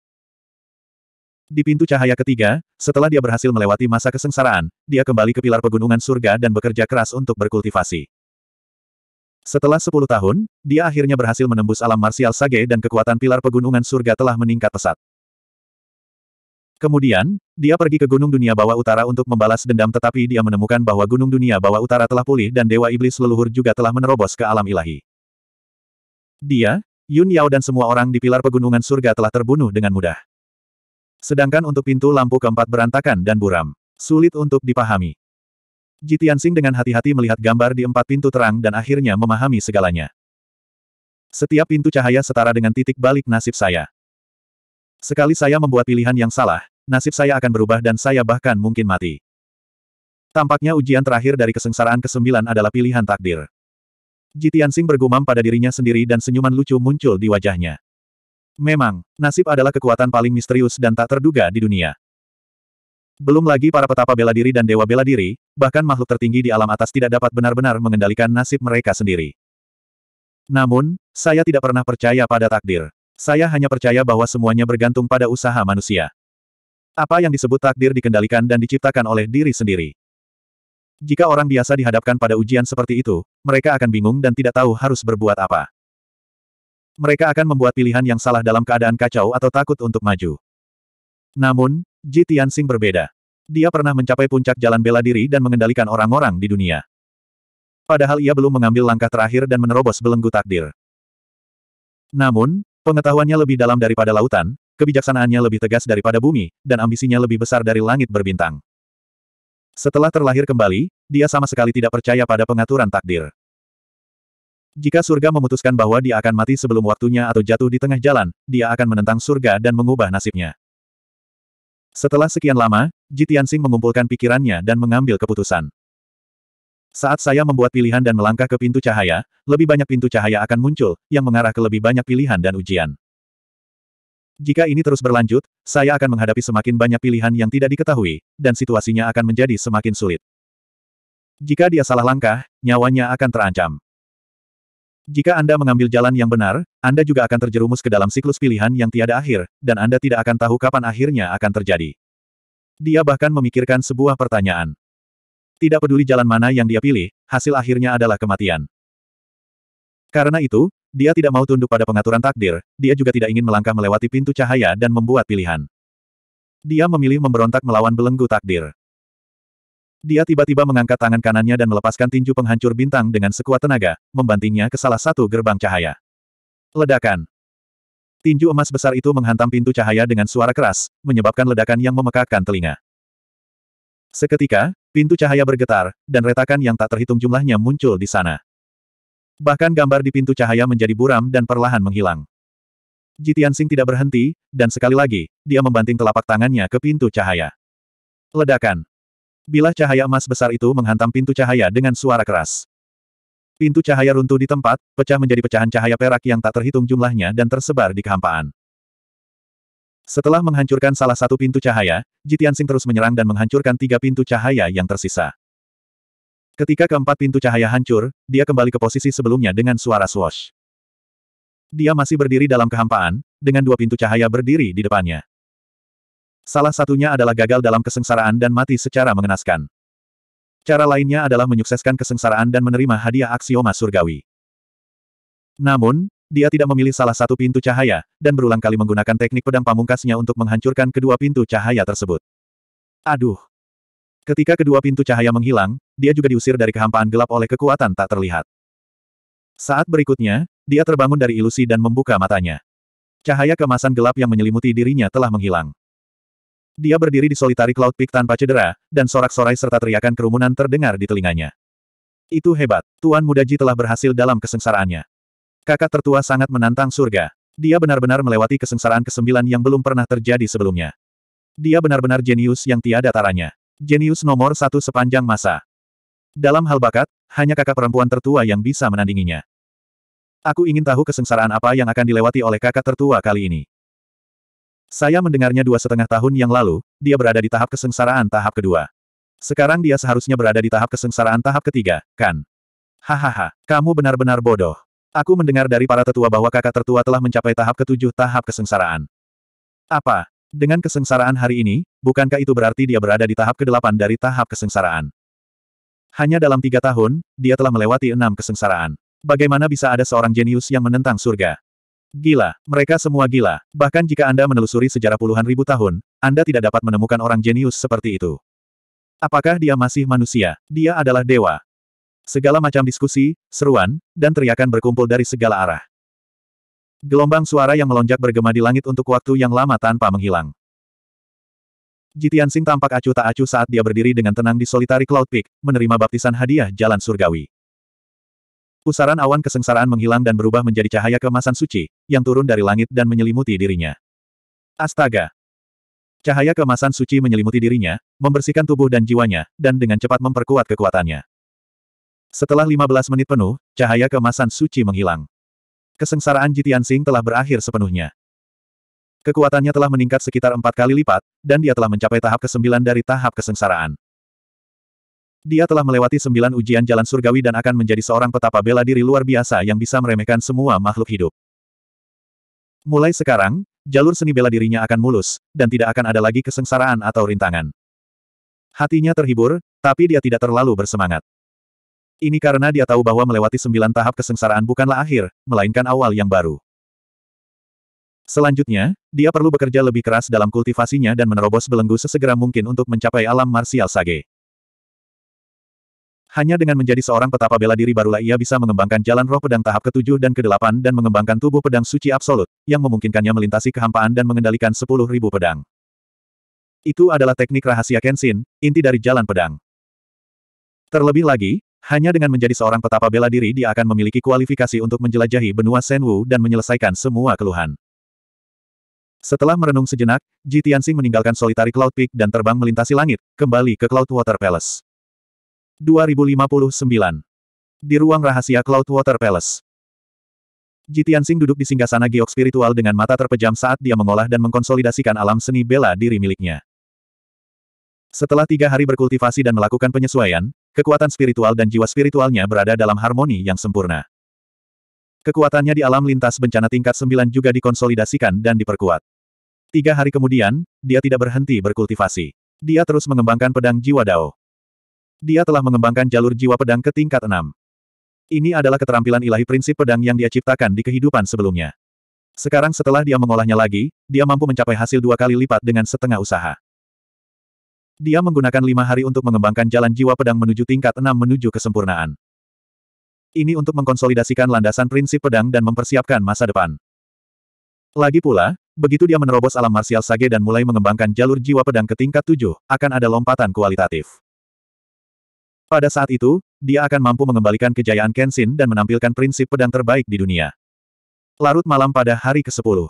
Di pintu cahaya ketiga, setelah dia berhasil melewati masa kesengsaraan, dia kembali ke pilar pegunungan surga dan bekerja keras untuk berkultivasi. Setelah 10 tahun, dia akhirnya berhasil menembus alam marsial Sage dan kekuatan pilar pegunungan surga telah meningkat pesat. Kemudian, dia pergi ke Gunung Dunia Bawah Utara untuk membalas dendam tetapi dia menemukan bahwa Gunung Dunia Bawah Utara telah pulih dan Dewa Iblis Leluhur juga telah menerobos ke alam ilahi. Dia, Yun Yao dan semua orang di pilar pegunungan surga telah terbunuh dengan mudah. Sedangkan untuk pintu lampu keempat berantakan dan buram. Sulit untuk dipahami. Jitiansing dengan hati-hati melihat gambar di empat pintu terang dan akhirnya memahami segalanya. Setiap pintu cahaya setara dengan titik balik nasib saya. Sekali saya membuat pilihan yang salah, nasib saya akan berubah dan saya bahkan mungkin mati. Tampaknya ujian terakhir dari kesengsaraan kesembilan adalah pilihan takdir. Jitiansing bergumam pada dirinya sendiri dan senyuman lucu muncul di wajahnya. Memang, nasib adalah kekuatan paling misterius dan tak terduga di dunia. Belum lagi para petapa bela diri dan dewa bela diri, bahkan makhluk tertinggi di alam atas tidak dapat benar-benar mengendalikan nasib mereka sendiri. Namun, saya tidak pernah percaya pada takdir. Saya hanya percaya bahwa semuanya bergantung pada usaha manusia. Apa yang disebut takdir dikendalikan dan diciptakan oleh diri sendiri. Jika orang biasa dihadapkan pada ujian seperti itu, mereka akan bingung dan tidak tahu harus berbuat apa. Mereka akan membuat pilihan yang salah dalam keadaan kacau atau takut untuk maju. Namun, Ji Tianxing berbeda. Dia pernah mencapai puncak jalan bela diri dan mengendalikan orang-orang di dunia. Padahal ia belum mengambil langkah terakhir dan menerobos belenggu takdir. Namun, pengetahuannya lebih dalam daripada lautan, kebijaksanaannya lebih tegas daripada bumi, dan ambisinya lebih besar dari langit berbintang. Setelah terlahir kembali, dia sama sekali tidak percaya pada pengaturan takdir. Jika surga memutuskan bahwa dia akan mati sebelum waktunya atau jatuh di tengah jalan, dia akan menentang surga dan mengubah nasibnya. Setelah sekian lama, Jitiansing mengumpulkan pikirannya dan mengambil keputusan. Saat saya membuat pilihan dan melangkah ke pintu cahaya, lebih banyak pintu cahaya akan muncul, yang mengarah ke lebih banyak pilihan dan ujian. Jika ini terus berlanjut, saya akan menghadapi semakin banyak pilihan yang tidak diketahui, dan situasinya akan menjadi semakin sulit. Jika dia salah langkah, nyawanya akan terancam. Jika Anda mengambil jalan yang benar, Anda juga akan terjerumus ke dalam siklus pilihan yang tiada akhir, dan Anda tidak akan tahu kapan akhirnya akan terjadi. Dia bahkan memikirkan sebuah pertanyaan. Tidak peduli jalan mana yang dia pilih, hasil akhirnya adalah kematian. Karena itu, dia tidak mau tunduk pada pengaturan takdir, dia juga tidak ingin melangkah melewati pintu cahaya dan membuat pilihan. Dia memilih memberontak melawan belenggu takdir. Dia tiba-tiba mengangkat tangan kanannya dan melepaskan tinju penghancur bintang dengan sekuat tenaga, membantingnya ke salah satu gerbang cahaya. Ledakan. Tinju emas besar itu menghantam pintu cahaya dengan suara keras, menyebabkan ledakan yang memekakkan telinga. Seketika, pintu cahaya bergetar, dan retakan yang tak terhitung jumlahnya muncul di sana. Bahkan gambar di pintu cahaya menjadi buram dan perlahan menghilang. Jitian Sing tidak berhenti, dan sekali lagi, dia membanting telapak tangannya ke pintu cahaya. Ledakan. Bila cahaya emas besar itu menghantam pintu cahaya dengan suara keras. Pintu cahaya runtuh di tempat, pecah menjadi pecahan cahaya perak yang tak terhitung jumlahnya dan tersebar di kehampaan. Setelah menghancurkan salah satu pintu cahaya, Jitiansing terus menyerang dan menghancurkan tiga pintu cahaya yang tersisa. Ketika keempat pintu cahaya hancur, dia kembali ke posisi sebelumnya dengan suara swash. Dia masih berdiri dalam kehampaan, dengan dua pintu cahaya berdiri di depannya. Salah satunya adalah gagal dalam kesengsaraan dan mati secara mengenaskan. Cara lainnya adalah menyukseskan kesengsaraan dan menerima hadiah aksioma surgawi. Namun, dia tidak memilih salah satu pintu cahaya, dan berulang kali menggunakan teknik pedang pamungkasnya untuk menghancurkan kedua pintu cahaya tersebut. Aduh! Ketika kedua pintu cahaya menghilang, dia juga diusir dari kehampaan gelap oleh kekuatan tak terlihat. Saat berikutnya, dia terbangun dari ilusi dan membuka matanya. Cahaya kemasan gelap yang menyelimuti dirinya telah menghilang. Dia berdiri di solitari Cloud Peak tanpa cedera, dan sorak-sorai serta teriakan kerumunan terdengar di telinganya. Itu hebat, Tuan Muda Ji telah berhasil dalam kesengsaraannya. Kakak tertua sangat menantang surga. Dia benar-benar melewati kesengsaraan kesembilan yang belum pernah terjadi sebelumnya. Dia benar-benar jenius yang tiada taranya. Jenius nomor satu sepanjang masa. Dalam hal bakat, hanya kakak perempuan tertua yang bisa menandinginya. Aku ingin tahu kesengsaraan apa yang akan dilewati oleh kakak tertua kali ini. Saya mendengarnya dua setengah tahun yang lalu, dia berada di tahap kesengsaraan tahap kedua. Sekarang dia seharusnya berada di tahap kesengsaraan tahap ketiga, kan? Hahaha, kamu benar-benar bodoh. Aku mendengar dari para tetua bahwa kakak tertua telah mencapai tahap ketujuh tahap kesengsaraan. Apa? Dengan kesengsaraan hari ini, bukankah itu berarti dia berada di tahap kedelapan dari tahap kesengsaraan? Hanya dalam tiga tahun, dia telah melewati enam kesengsaraan. Bagaimana bisa ada seorang jenius yang menentang surga? Gila, mereka semua gila, bahkan jika Anda menelusuri sejarah puluhan ribu tahun, Anda tidak dapat menemukan orang jenius seperti itu. Apakah dia masih manusia? Dia adalah dewa. Segala macam diskusi, seruan, dan teriakan berkumpul dari segala arah. Gelombang suara yang melonjak bergema di langit untuk waktu yang lama tanpa menghilang. Jitian Sing tampak acuh tak acuh saat dia berdiri dengan tenang di solitari Cloud Peak, menerima baptisan hadiah jalan surgawi. Pusaran awan kesengsaraan menghilang dan berubah menjadi cahaya kemasan suci, yang turun dari langit dan menyelimuti dirinya. Astaga! Cahaya kemasan suci menyelimuti dirinya, membersihkan tubuh dan jiwanya, dan dengan cepat memperkuat kekuatannya. Setelah 15 menit penuh, cahaya kemasan suci menghilang. Kesengsaraan Jitian Sing telah berakhir sepenuhnya. Kekuatannya telah meningkat sekitar empat kali lipat, dan dia telah mencapai tahap ke-9 dari tahap kesengsaraan. Dia telah melewati sembilan ujian jalan surgawi dan akan menjadi seorang petapa bela diri luar biasa yang bisa meremehkan semua makhluk hidup. Mulai sekarang, jalur seni bela dirinya akan mulus, dan tidak akan ada lagi kesengsaraan atau rintangan. Hatinya terhibur, tapi dia tidak terlalu bersemangat. Ini karena dia tahu bahwa melewati sembilan tahap kesengsaraan bukanlah akhir, melainkan awal yang baru. Selanjutnya, dia perlu bekerja lebih keras dalam kultivasinya dan menerobos belenggu sesegera mungkin untuk mencapai alam marsial sage. Hanya dengan menjadi seorang petapa bela diri barulah ia bisa mengembangkan jalan roh pedang tahap ke-7 dan ke-8 dan mengembangkan tubuh pedang suci absolut, yang memungkinkannya melintasi kehampaan dan mengendalikan 10.000 pedang. Itu adalah teknik rahasia Kenshin, inti dari jalan pedang. Terlebih lagi, hanya dengan menjadi seorang petapa bela diri dia akan memiliki kualifikasi untuk menjelajahi benua Senwu dan menyelesaikan semua keluhan. Setelah merenung sejenak, Ji Tianxing meninggalkan solitari Cloud Peak dan terbang melintasi langit, kembali ke Cloud Water Palace. 2059. Di ruang rahasia Cloudwater Palace. Jitiansing duduk di singgah sana geok spiritual dengan mata terpejam saat dia mengolah dan mengkonsolidasikan alam seni bela diri miliknya. Setelah tiga hari berkultivasi dan melakukan penyesuaian, kekuatan spiritual dan jiwa spiritualnya berada dalam harmoni yang sempurna. Kekuatannya di alam lintas bencana tingkat 9 juga dikonsolidasikan dan diperkuat. Tiga hari kemudian, dia tidak berhenti berkultivasi. Dia terus mengembangkan pedang jiwa Dao. Dia telah mengembangkan jalur jiwa pedang ke tingkat enam. Ini adalah keterampilan ilahi prinsip pedang yang dia ciptakan di kehidupan sebelumnya. Sekarang setelah dia mengolahnya lagi, dia mampu mencapai hasil dua kali lipat dengan setengah usaha. Dia menggunakan lima hari untuk mengembangkan jalan jiwa pedang menuju tingkat enam menuju kesempurnaan. Ini untuk mengkonsolidasikan landasan prinsip pedang dan mempersiapkan masa depan. Lagi pula, Begitu dia menerobos alam marsial sage dan mulai mengembangkan jalur jiwa pedang ke tingkat tujuh, akan ada lompatan kualitatif. Pada saat itu, dia akan mampu mengembalikan kejayaan Kenshin dan menampilkan prinsip pedang terbaik di dunia. Larut malam pada hari ke-10.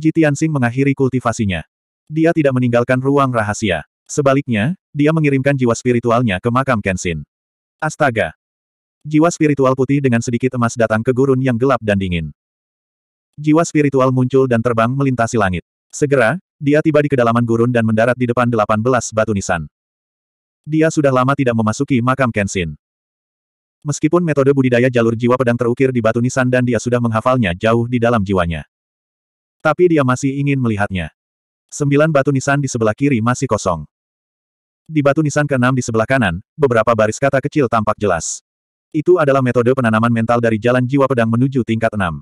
Jitiansing mengakhiri kultivasinya. Dia tidak meninggalkan ruang rahasia. Sebaliknya, dia mengirimkan jiwa spiritualnya ke makam Kenshin. Astaga! Jiwa spiritual putih dengan sedikit emas datang ke gurun yang gelap dan dingin. Jiwa spiritual muncul dan terbang melintasi langit. Segera, dia tiba di kedalaman gurun dan mendarat di depan 18 batu nisan. Dia sudah lama tidak memasuki makam Kenshin. Meskipun metode budidaya jalur jiwa pedang terukir di batu nisan dan dia sudah menghafalnya jauh di dalam jiwanya. Tapi dia masih ingin melihatnya. Sembilan batu nisan di sebelah kiri masih kosong. Di batu nisan keenam di sebelah kanan, beberapa baris kata kecil tampak jelas. Itu adalah metode penanaman mental dari jalan jiwa pedang menuju tingkat enam.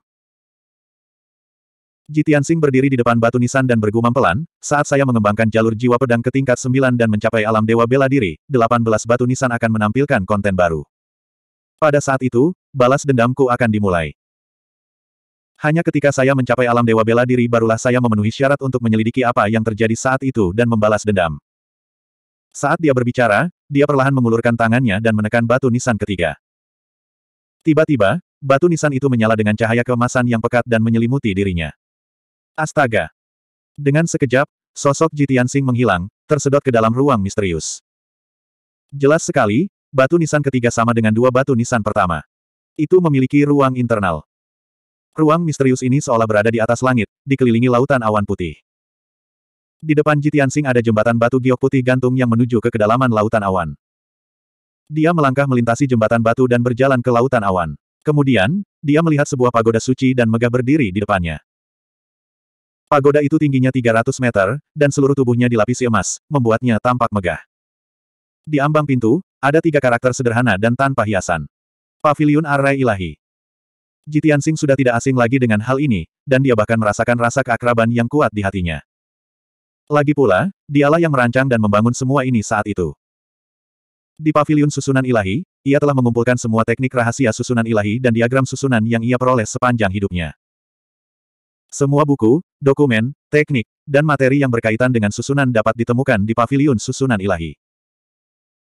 Jitian Sing berdiri di depan batu nisan dan bergumam pelan, saat saya mengembangkan jalur jiwa pedang ke tingkat 9 dan mencapai alam dewa bela diri, 18 batu nisan akan menampilkan konten baru. Pada saat itu, balas dendamku akan dimulai. Hanya ketika saya mencapai alam dewa bela diri barulah saya memenuhi syarat untuk menyelidiki apa yang terjadi saat itu dan membalas dendam. Saat dia berbicara, dia perlahan mengulurkan tangannya dan menekan batu nisan ketiga. Tiba-tiba, batu nisan itu menyala dengan cahaya keemasan yang pekat dan menyelimuti dirinya. Astaga! Dengan sekejap, sosok Jitiansing menghilang, tersedot ke dalam ruang misterius. Jelas sekali, batu nisan ketiga sama dengan dua batu nisan pertama. Itu memiliki ruang internal. Ruang misterius ini seolah berada di atas langit, dikelilingi lautan awan putih. Di depan Jitiansing ada jembatan batu giok putih gantung yang menuju ke kedalaman lautan awan. Dia melangkah melintasi jembatan batu dan berjalan ke lautan awan. Kemudian, dia melihat sebuah pagoda suci dan megah berdiri di depannya. Pagoda itu tingginya 300 meter, dan seluruh tubuhnya dilapisi emas, membuatnya tampak megah. Di ambang pintu, ada tiga karakter sederhana dan tanpa hiasan. Pavilion Array Ilahi. Jitian Singh sudah tidak asing lagi dengan hal ini, dan dia bahkan merasakan rasa keakraban yang kuat di hatinya. Lagi pula, dialah yang merancang dan membangun semua ini saat itu. Di pavilion susunan ilahi, ia telah mengumpulkan semua teknik rahasia susunan ilahi dan diagram susunan yang ia peroleh sepanjang hidupnya. Semua buku, dokumen, teknik, dan materi yang berkaitan dengan susunan dapat ditemukan di paviliun susunan ilahi.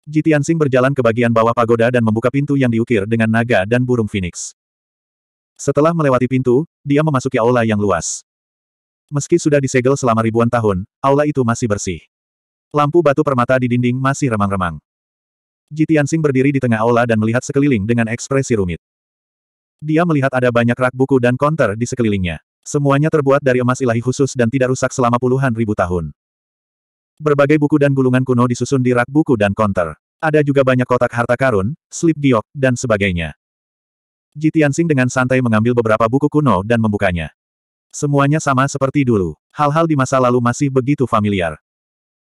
Jitiansing berjalan ke bagian bawah pagoda dan membuka pintu yang diukir dengan naga dan burung phoenix. Setelah melewati pintu, dia memasuki aula yang luas. Meski sudah disegel selama ribuan tahun, aula itu masih bersih. Lampu batu permata di dinding masih remang-remang. Jitiansing berdiri di tengah aula dan melihat sekeliling dengan ekspresi rumit. Dia melihat ada banyak rak buku dan konter di sekelilingnya. Semuanya terbuat dari emas ilahi khusus dan tidak rusak selama puluhan ribu tahun. Berbagai buku dan gulungan kuno disusun di rak buku dan konter. Ada juga banyak kotak harta karun, slip giok, dan sebagainya. Ji Tianxing dengan santai mengambil beberapa buku kuno dan membukanya. Semuanya sama seperti dulu. Hal-hal di masa lalu masih begitu familiar.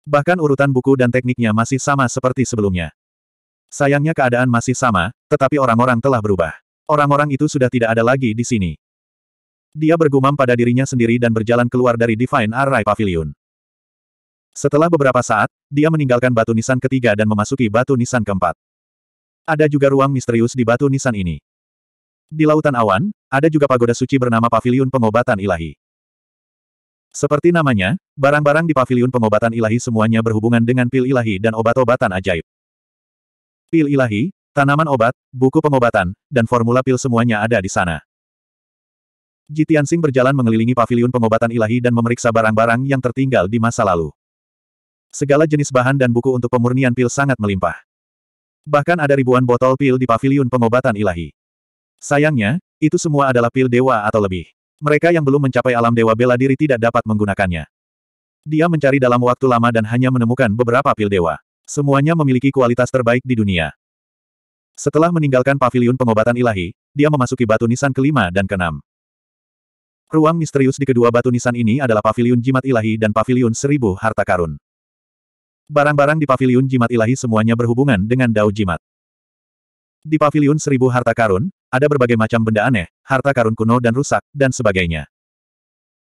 Bahkan urutan buku dan tekniknya masih sama seperti sebelumnya. Sayangnya keadaan masih sama, tetapi orang-orang telah berubah. Orang-orang itu sudah tidak ada lagi di sini. Dia bergumam pada dirinya sendiri dan berjalan keluar dari Divine Array Pavilion. Setelah beberapa saat, dia meninggalkan batu nisan ketiga dan memasuki batu nisan keempat. Ada juga ruang misterius di batu nisan ini. Di lautan awan, ada juga pagoda suci bernama Pavilion Pengobatan Ilahi. Seperti namanya, barang-barang di Pavilion Pengobatan Ilahi semuanya berhubungan dengan pil ilahi dan obat-obatan ajaib. Pil ilahi, tanaman obat, buku pengobatan, dan formula pil semuanya ada di sana. Jitian Sing berjalan mengelilingi paviliun pengobatan ilahi dan memeriksa barang-barang yang tertinggal di masa lalu. Segala jenis bahan dan buku untuk pemurnian pil sangat melimpah. Bahkan ada ribuan botol pil di paviliun pengobatan ilahi. Sayangnya, itu semua adalah pil dewa atau lebih. Mereka yang belum mencapai alam dewa bela diri tidak dapat menggunakannya. Dia mencari dalam waktu lama dan hanya menemukan beberapa pil dewa. Semuanya memiliki kualitas terbaik di dunia. Setelah meninggalkan paviliun pengobatan ilahi, dia memasuki batu nisan kelima dan keenam. Ruang misterius di kedua batu nisan ini adalah paviliun jimat ilahi dan paviliun seribu harta karun. Barang-barang di paviliun jimat ilahi semuanya berhubungan dengan dao jimat. Di paviliun seribu harta karun, ada berbagai macam benda aneh, harta karun kuno dan rusak, dan sebagainya.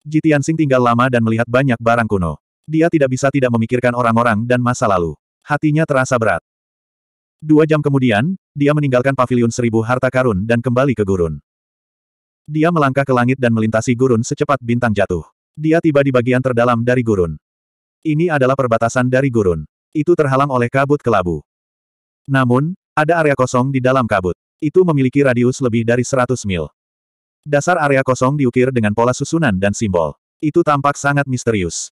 Jitian Sing tinggal lama dan melihat banyak barang kuno. Dia tidak bisa tidak memikirkan orang-orang dan masa lalu. Hatinya terasa berat. Dua jam kemudian, dia meninggalkan paviliun seribu harta karun dan kembali ke gurun. Dia melangkah ke langit dan melintasi gurun secepat bintang jatuh. Dia tiba di bagian terdalam dari gurun. Ini adalah perbatasan dari gurun. Itu terhalang oleh kabut kelabu. Namun, ada area kosong di dalam kabut. Itu memiliki radius lebih dari 100 mil. Dasar area kosong diukir dengan pola susunan dan simbol. Itu tampak sangat misterius.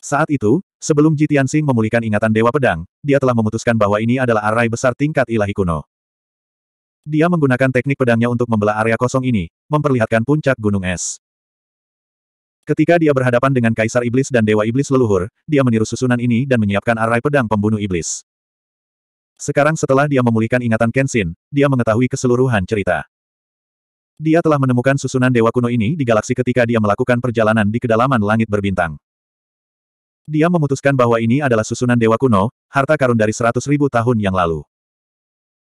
Saat itu, sebelum Jitian Singh memulihkan ingatan Dewa Pedang, dia telah memutuskan bahwa ini adalah arai besar tingkat ilahi kuno. Dia menggunakan teknik pedangnya untuk membelah area kosong ini, memperlihatkan puncak gunung es. Ketika dia berhadapan dengan Kaisar Iblis dan Dewa Iblis leluhur, dia meniru susunan ini dan menyiapkan arai pedang pembunuh iblis. Sekarang setelah dia memulihkan ingatan Kenshin, dia mengetahui keseluruhan cerita. Dia telah menemukan susunan dewa kuno ini di galaksi ketika dia melakukan perjalanan di kedalaman langit berbintang. Dia memutuskan bahwa ini adalah susunan dewa kuno, harta karun dari seratus ribu tahun yang lalu.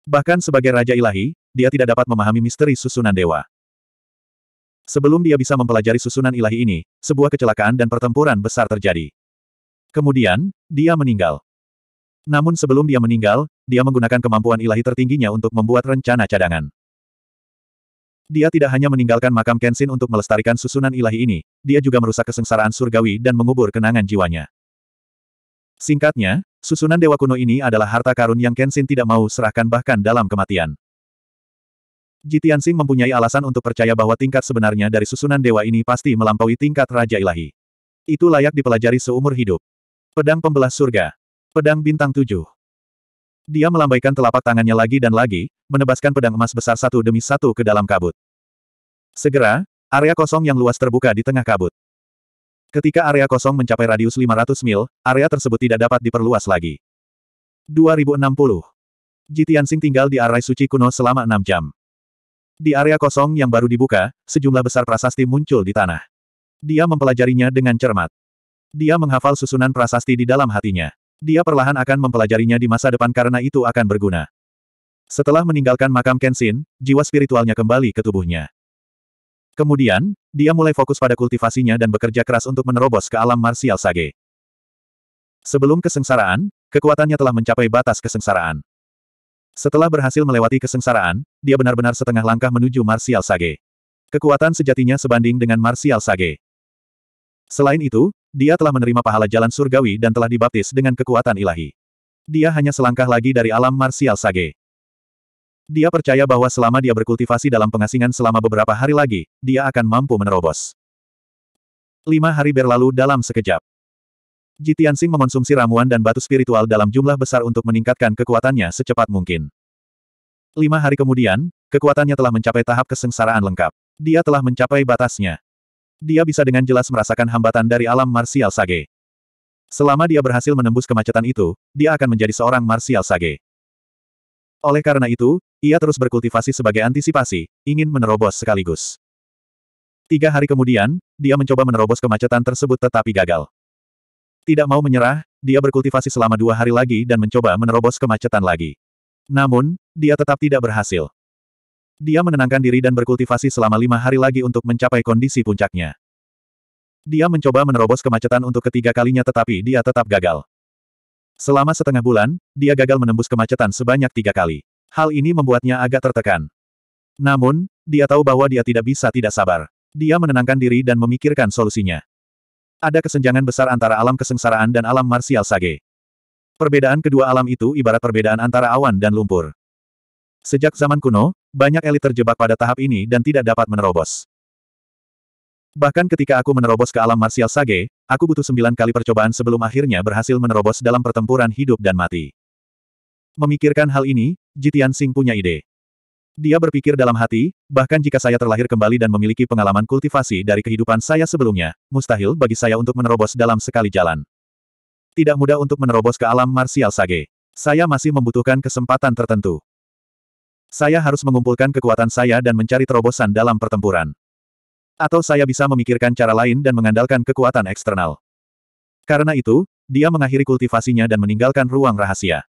Bahkan sebagai Raja Ilahi, dia tidak dapat memahami misteri susunan dewa. Sebelum dia bisa mempelajari susunan ilahi ini, sebuah kecelakaan dan pertempuran besar terjadi. Kemudian, dia meninggal. Namun sebelum dia meninggal, dia menggunakan kemampuan ilahi tertingginya untuk membuat rencana cadangan. Dia tidak hanya meninggalkan makam Kenshin untuk melestarikan susunan ilahi ini, dia juga merusak kesengsaraan surgawi dan mengubur kenangan jiwanya. Singkatnya, Susunan dewa kuno ini adalah harta karun yang Kenshin tidak mau serahkan bahkan dalam kematian. Jitian Jitiansing mempunyai alasan untuk percaya bahwa tingkat sebenarnya dari susunan dewa ini pasti melampaui tingkat Raja Ilahi. Itu layak dipelajari seumur hidup. Pedang Pembelah Surga. Pedang Bintang Tujuh. Dia melambaikan telapak tangannya lagi dan lagi, menebaskan pedang emas besar satu demi satu ke dalam kabut. Segera, area kosong yang luas terbuka di tengah kabut. Ketika area kosong mencapai radius 500 mil, area tersebut tidak dapat diperluas lagi. 2060. Jitiansing tinggal di arai suci kuno selama enam jam. Di area kosong yang baru dibuka, sejumlah besar prasasti muncul di tanah. Dia mempelajarinya dengan cermat. Dia menghafal susunan prasasti di dalam hatinya. Dia perlahan akan mempelajarinya di masa depan karena itu akan berguna. Setelah meninggalkan makam Kenshin, jiwa spiritualnya kembali ke tubuhnya. Kemudian, dia mulai fokus pada kultivasinya dan bekerja keras untuk menerobos ke alam marsial sage. Sebelum kesengsaraan, kekuatannya telah mencapai batas kesengsaraan. Setelah berhasil melewati kesengsaraan, dia benar-benar setengah langkah menuju marsial sage. Kekuatan sejatinya sebanding dengan marsial sage. Selain itu, dia telah menerima pahala jalan surgawi dan telah dibaptis dengan kekuatan ilahi. Dia hanya selangkah lagi dari alam marsial sage. Dia percaya bahwa selama dia berkultivasi dalam pengasingan selama beberapa hari lagi, dia akan mampu menerobos. Lima hari berlalu dalam sekejap. Jitiansing mengonsumsi ramuan dan batu spiritual dalam jumlah besar untuk meningkatkan kekuatannya secepat mungkin. Lima hari kemudian, kekuatannya telah mencapai tahap kesengsaraan lengkap. Dia telah mencapai batasnya. Dia bisa dengan jelas merasakan hambatan dari alam marsial sage. Selama dia berhasil menembus kemacetan itu, dia akan menjadi seorang marsial sage. Oleh karena itu, ia terus berkultivasi sebagai antisipasi, ingin menerobos sekaligus. Tiga hari kemudian, dia mencoba menerobos kemacetan tersebut tetapi gagal. Tidak mau menyerah, dia berkultivasi selama dua hari lagi dan mencoba menerobos kemacetan lagi. Namun, dia tetap tidak berhasil. Dia menenangkan diri dan berkultivasi selama lima hari lagi untuk mencapai kondisi puncaknya. Dia mencoba menerobos kemacetan untuk ketiga kalinya tetapi dia tetap gagal. Selama setengah bulan, dia gagal menembus kemacetan sebanyak tiga kali. Hal ini membuatnya agak tertekan. Namun, dia tahu bahwa dia tidak bisa tidak sabar. Dia menenangkan diri dan memikirkan solusinya. Ada kesenjangan besar antara alam kesengsaraan dan alam marsial sage. Perbedaan kedua alam itu ibarat perbedaan antara awan dan lumpur. Sejak zaman kuno, banyak elit terjebak pada tahap ini dan tidak dapat menerobos. Bahkan ketika aku menerobos ke alam marsial sage, aku butuh sembilan kali percobaan sebelum akhirnya berhasil menerobos dalam pertempuran hidup dan mati. Memikirkan hal ini, Jitian Sing punya ide. Dia berpikir dalam hati, bahkan jika saya terlahir kembali dan memiliki pengalaman kultivasi dari kehidupan saya sebelumnya, mustahil bagi saya untuk menerobos dalam sekali jalan. Tidak mudah untuk menerobos ke alam marsial sage. Saya masih membutuhkan kesempatan tertentu. Saya harus mengumpulkan kekuatan saya dan mencari terobosan dalam pertempuran. Atau saya bisa memikirkan cara lain dan mengandalkan kekuatan eksternal. Karena itu, dia mengakhiri kultivasinya dan meninggalkan ruang rahasia.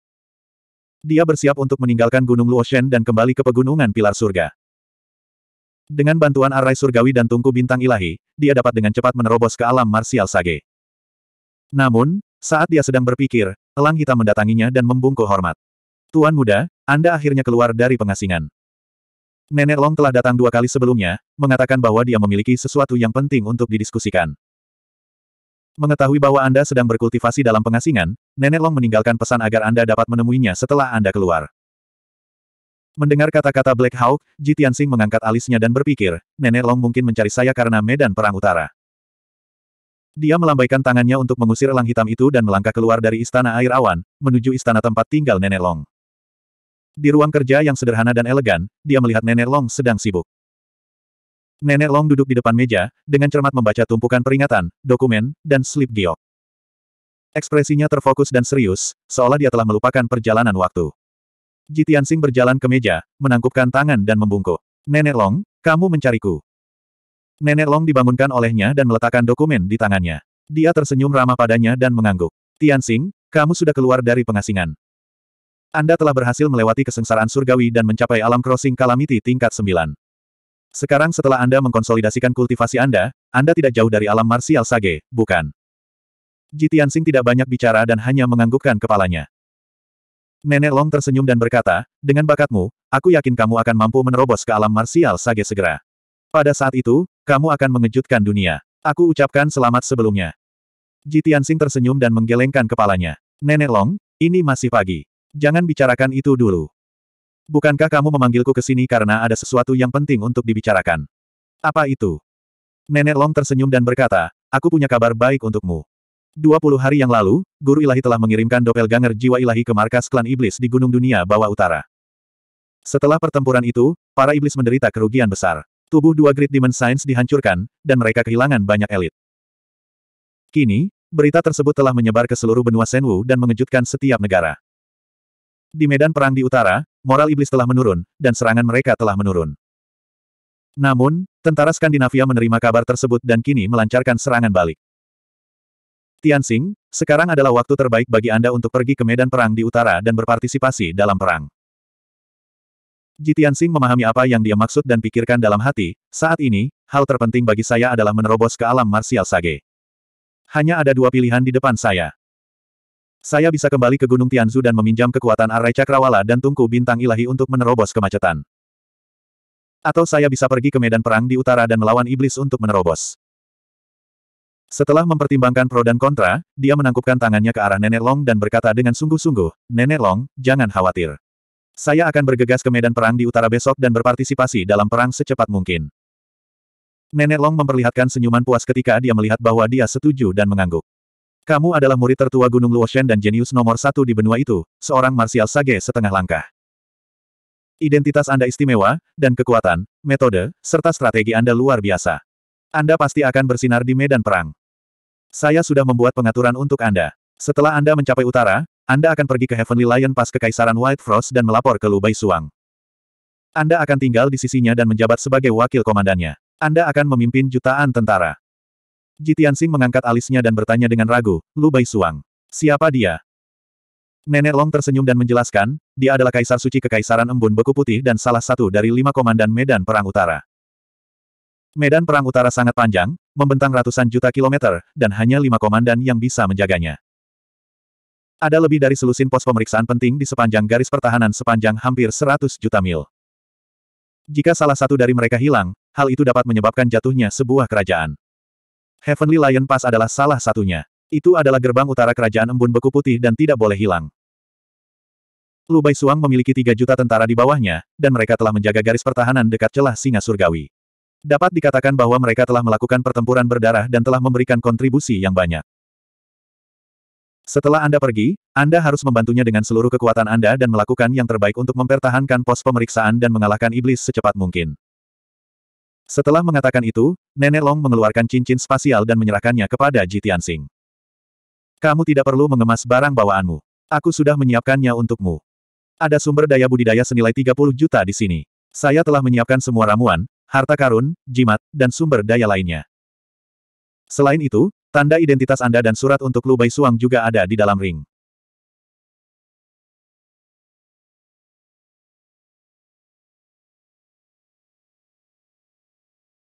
Dia bersiap untuk meninggalkan Gunung Luoshen dan kembali ke Pegunungan Pilar Surga. Dengan bantuan arai surgawi dan tungku bintang ilahi, dia dapat dengan cepat menerobos ke alam marsial sage. Namun, saat dia sedang berpikir, elang hitam mendatanginya dan membungkuk hormat. Tuan muda, Anda akhirnya keluar dari pengasingan. Nenek Long telah datang dua kali sebelumnya, mengatakan bahwa dia memiliki sesuatu yang penting untuk didiskusikan. Mengetahui bahwa Anda sedang berkultivasi dalam pengasingan, Nenek Long meninggalkan pesan agar Anda dapat menemuinya setelah Anda keluar. Mendengar kata-kata Black Hawk, Ji Tianxing mengangkat alisnya dan berpikir, Nenek Long mungkin mencari saya karena medan perang utara. Dia melambaikan tangannya untuk mengusir elang hitam itu dan melangkah keluar dari istana air awan, menuju istana tempat tinggal Nenek Long. Di ruang kerja yang sederhana dan elegan, dia melihat Nenek Long sedang sibuk. Nenek Long duduk di depan meja, dengan cermat membaca tumpukan peringatan, dokumen, dan slip giok. Ekspresinya terfokus dan serius, seolah dia telah melupakan perjalanan waktu. Jitian Sing berjalan ke meja, menangkupkan tangan dan membungkuk. Nenek Long, kamu mencariku. Nenek Long dibangunkan olehnya dan meletakkan dokumen di tangannya. Dia tersenyum ramah padanya dan mengangguk. Tianxing, kamu sudah keluar dari pengasingan. Anda telah berhasil melewati kesengsaraan surgawi dan mencapai alam crossing Kalamiti tingkat 9. Sekarang setelah Anda mengkonsolidasikan kultivasi Anda, Anda tidak jauh dari alam marsial Sage, bukan? Jitiansing tidak banyak bicara dan hanya menganggukkan kepalanya. Nenek Long tersenyum dan berkata, dengan bakatmu, aku yakin kamu akan mampu menerobos ke alam marsial Sage segera. Pada saat itu, kamu akan mengejutkan dunia. Aku ucapkan selamat sebelumnya. Jitiansing tersenyum dan menggelengkan kepalanya. Nenek Long, ini masih pagi. Jangan bicarakan itu dulu. Bukankah kamu memanggilku ke sini karena ada sesuatu yang penting untuk dibicarakan? Apa itu? Nenek Long tersenyum dan berkata, aku punya kabar baik untukmu. 20 hari yang lalu, Guru Ilahi telah mengirimkan Dopel Ganger jiwa ilahi ke markas klan iblis di Gunung Dunia Bawah Utara. Setelah pertempuran itu, para iblis menderita kerugian besar. Tubuh dua Great Demon Science dihancurkan, dan mereka kehilangan banyak elit. Kini, berita tersebut telah menyebar ke seluruh benua Senwu dan mengejutkan setiap negara. Di medan perang di utara, moral iblis telah menurun, dan serangan mereka telah menurun. Namun, tentara Skandinavia menerima kabar tersebut dan kini melancarkan serangan balik. Tianxing, sekarang adalah waktu terbaik bagi Anda untuk pergi ke medan perang di utara dan berpartisipasi dalam perang. Ji Tianxing memahami apa yang dia maksud dan pikirkan dalam hati, saat ini, hal terpenting bagi saya adalah menerobos ke alam marsial sage. Hanya ada dua pilihan di depan saya. Saya bisa kembali ke Gunung Tianzu dan meminjam kekuatan Arai Cakrawala dan Tungku Bintang Ilahi untuk menerobos kemacetan. Atau saya bisa pergi ke medan perang di utara dan melawan iblis untuk menerobos. Setelah mempertimbangkan pro dan kontra, dia menangkupkan tangannya ke arah Nenek Long dan berkata dengan sungguh-sungguh, Nenek Long, jangan khawatir. Saya akan bergegas ke medan perang di utara besok dan berpartisipasi dalam perang secepat mungkin. Nenek Long memperlihatkan senyuman puas ketika dia melihat bahwa dia setuju dan mengangguk. Kamu adalah murid tertua Gunung Luoshen dan jenius nomor satu di benua itu, seorang marsial sage setengah langkah. Identitas Anda istimewa, dan kekuatan, metode, serta strategi Anda luar biasa. Anda pasti akan bersinar di medan perang. Saya sudah membuat pengaturan untuk Anda. Setelah Anda mencapai utara, Anda akan pergi ke Heavenly Lion pas Kekaisaran White Frost dan melapor ke Lubai Suang. Anda akan tinggal di sisinya dan menjabat sebagai wakil komandannya. Anda akan memimpin jutaan tentara. Jitian Sing mengangkat alisnya dan bertanya dengan ragu, Lu Bai Suang. Siapa dia? Nenek Long tersenyum dan menjelaskan, dia adalah Kaisar Suci Kekaisaran Embun Beku Putih dan salah satu dari lima komandan Medan Perang Utara. Medan Perang Utara sangat panjang, membentang ratusan juta kilometer, dan hanya lima komandan yang bisa menjaganya. Ada lebih dari selusin pos pemeriksaan penting di sepanjang garis pertahanan sepanjang hampir seratus juta mil. Jika salah satu dari mereka hilang, hal itu dapat menyebabkan jatuhnya sebuah kerajaan. Heavenly Lion Pass adalah salah satunya. Itu adalah gerbang utara kerajaan embun beku putih dan tidak boleh hilang. Lu Suang memiliki 3 juta tentara di bawahnya, dan mereka telah menjaga garis pertahanan dekat celah singa surgawi. Dapat dikatakan bahwa mereka telah melakukan pertempuran berdarah dan telah memberikan kontribusi yang banyak. Setelah Anda pergi, Anda harus membantunya dengan seluruh kekuatan Anda dan melakukan yang terbaik untuk mempertahankan pos pemeriksaan dan mengalahkan iblis secepat mungkin. Setelah mengatakan itu, Nenek Long mengeluarkan cincin spasial dan menyerahkannya kepada Ji Tianxing. Kamu tidak perlu mengemas barang bawaanmu. Aku sudah menyiapkannya untukmu. Ada sumber daya budidaya senilai 30 juta di sini. Saya telah menyiapkan semua ramuan, harta karun, jimat, dan sumber daya lainnya. Selain itu, tanda identitas Anda dan surat untuk Lubai Suang juga ada di dalam ring.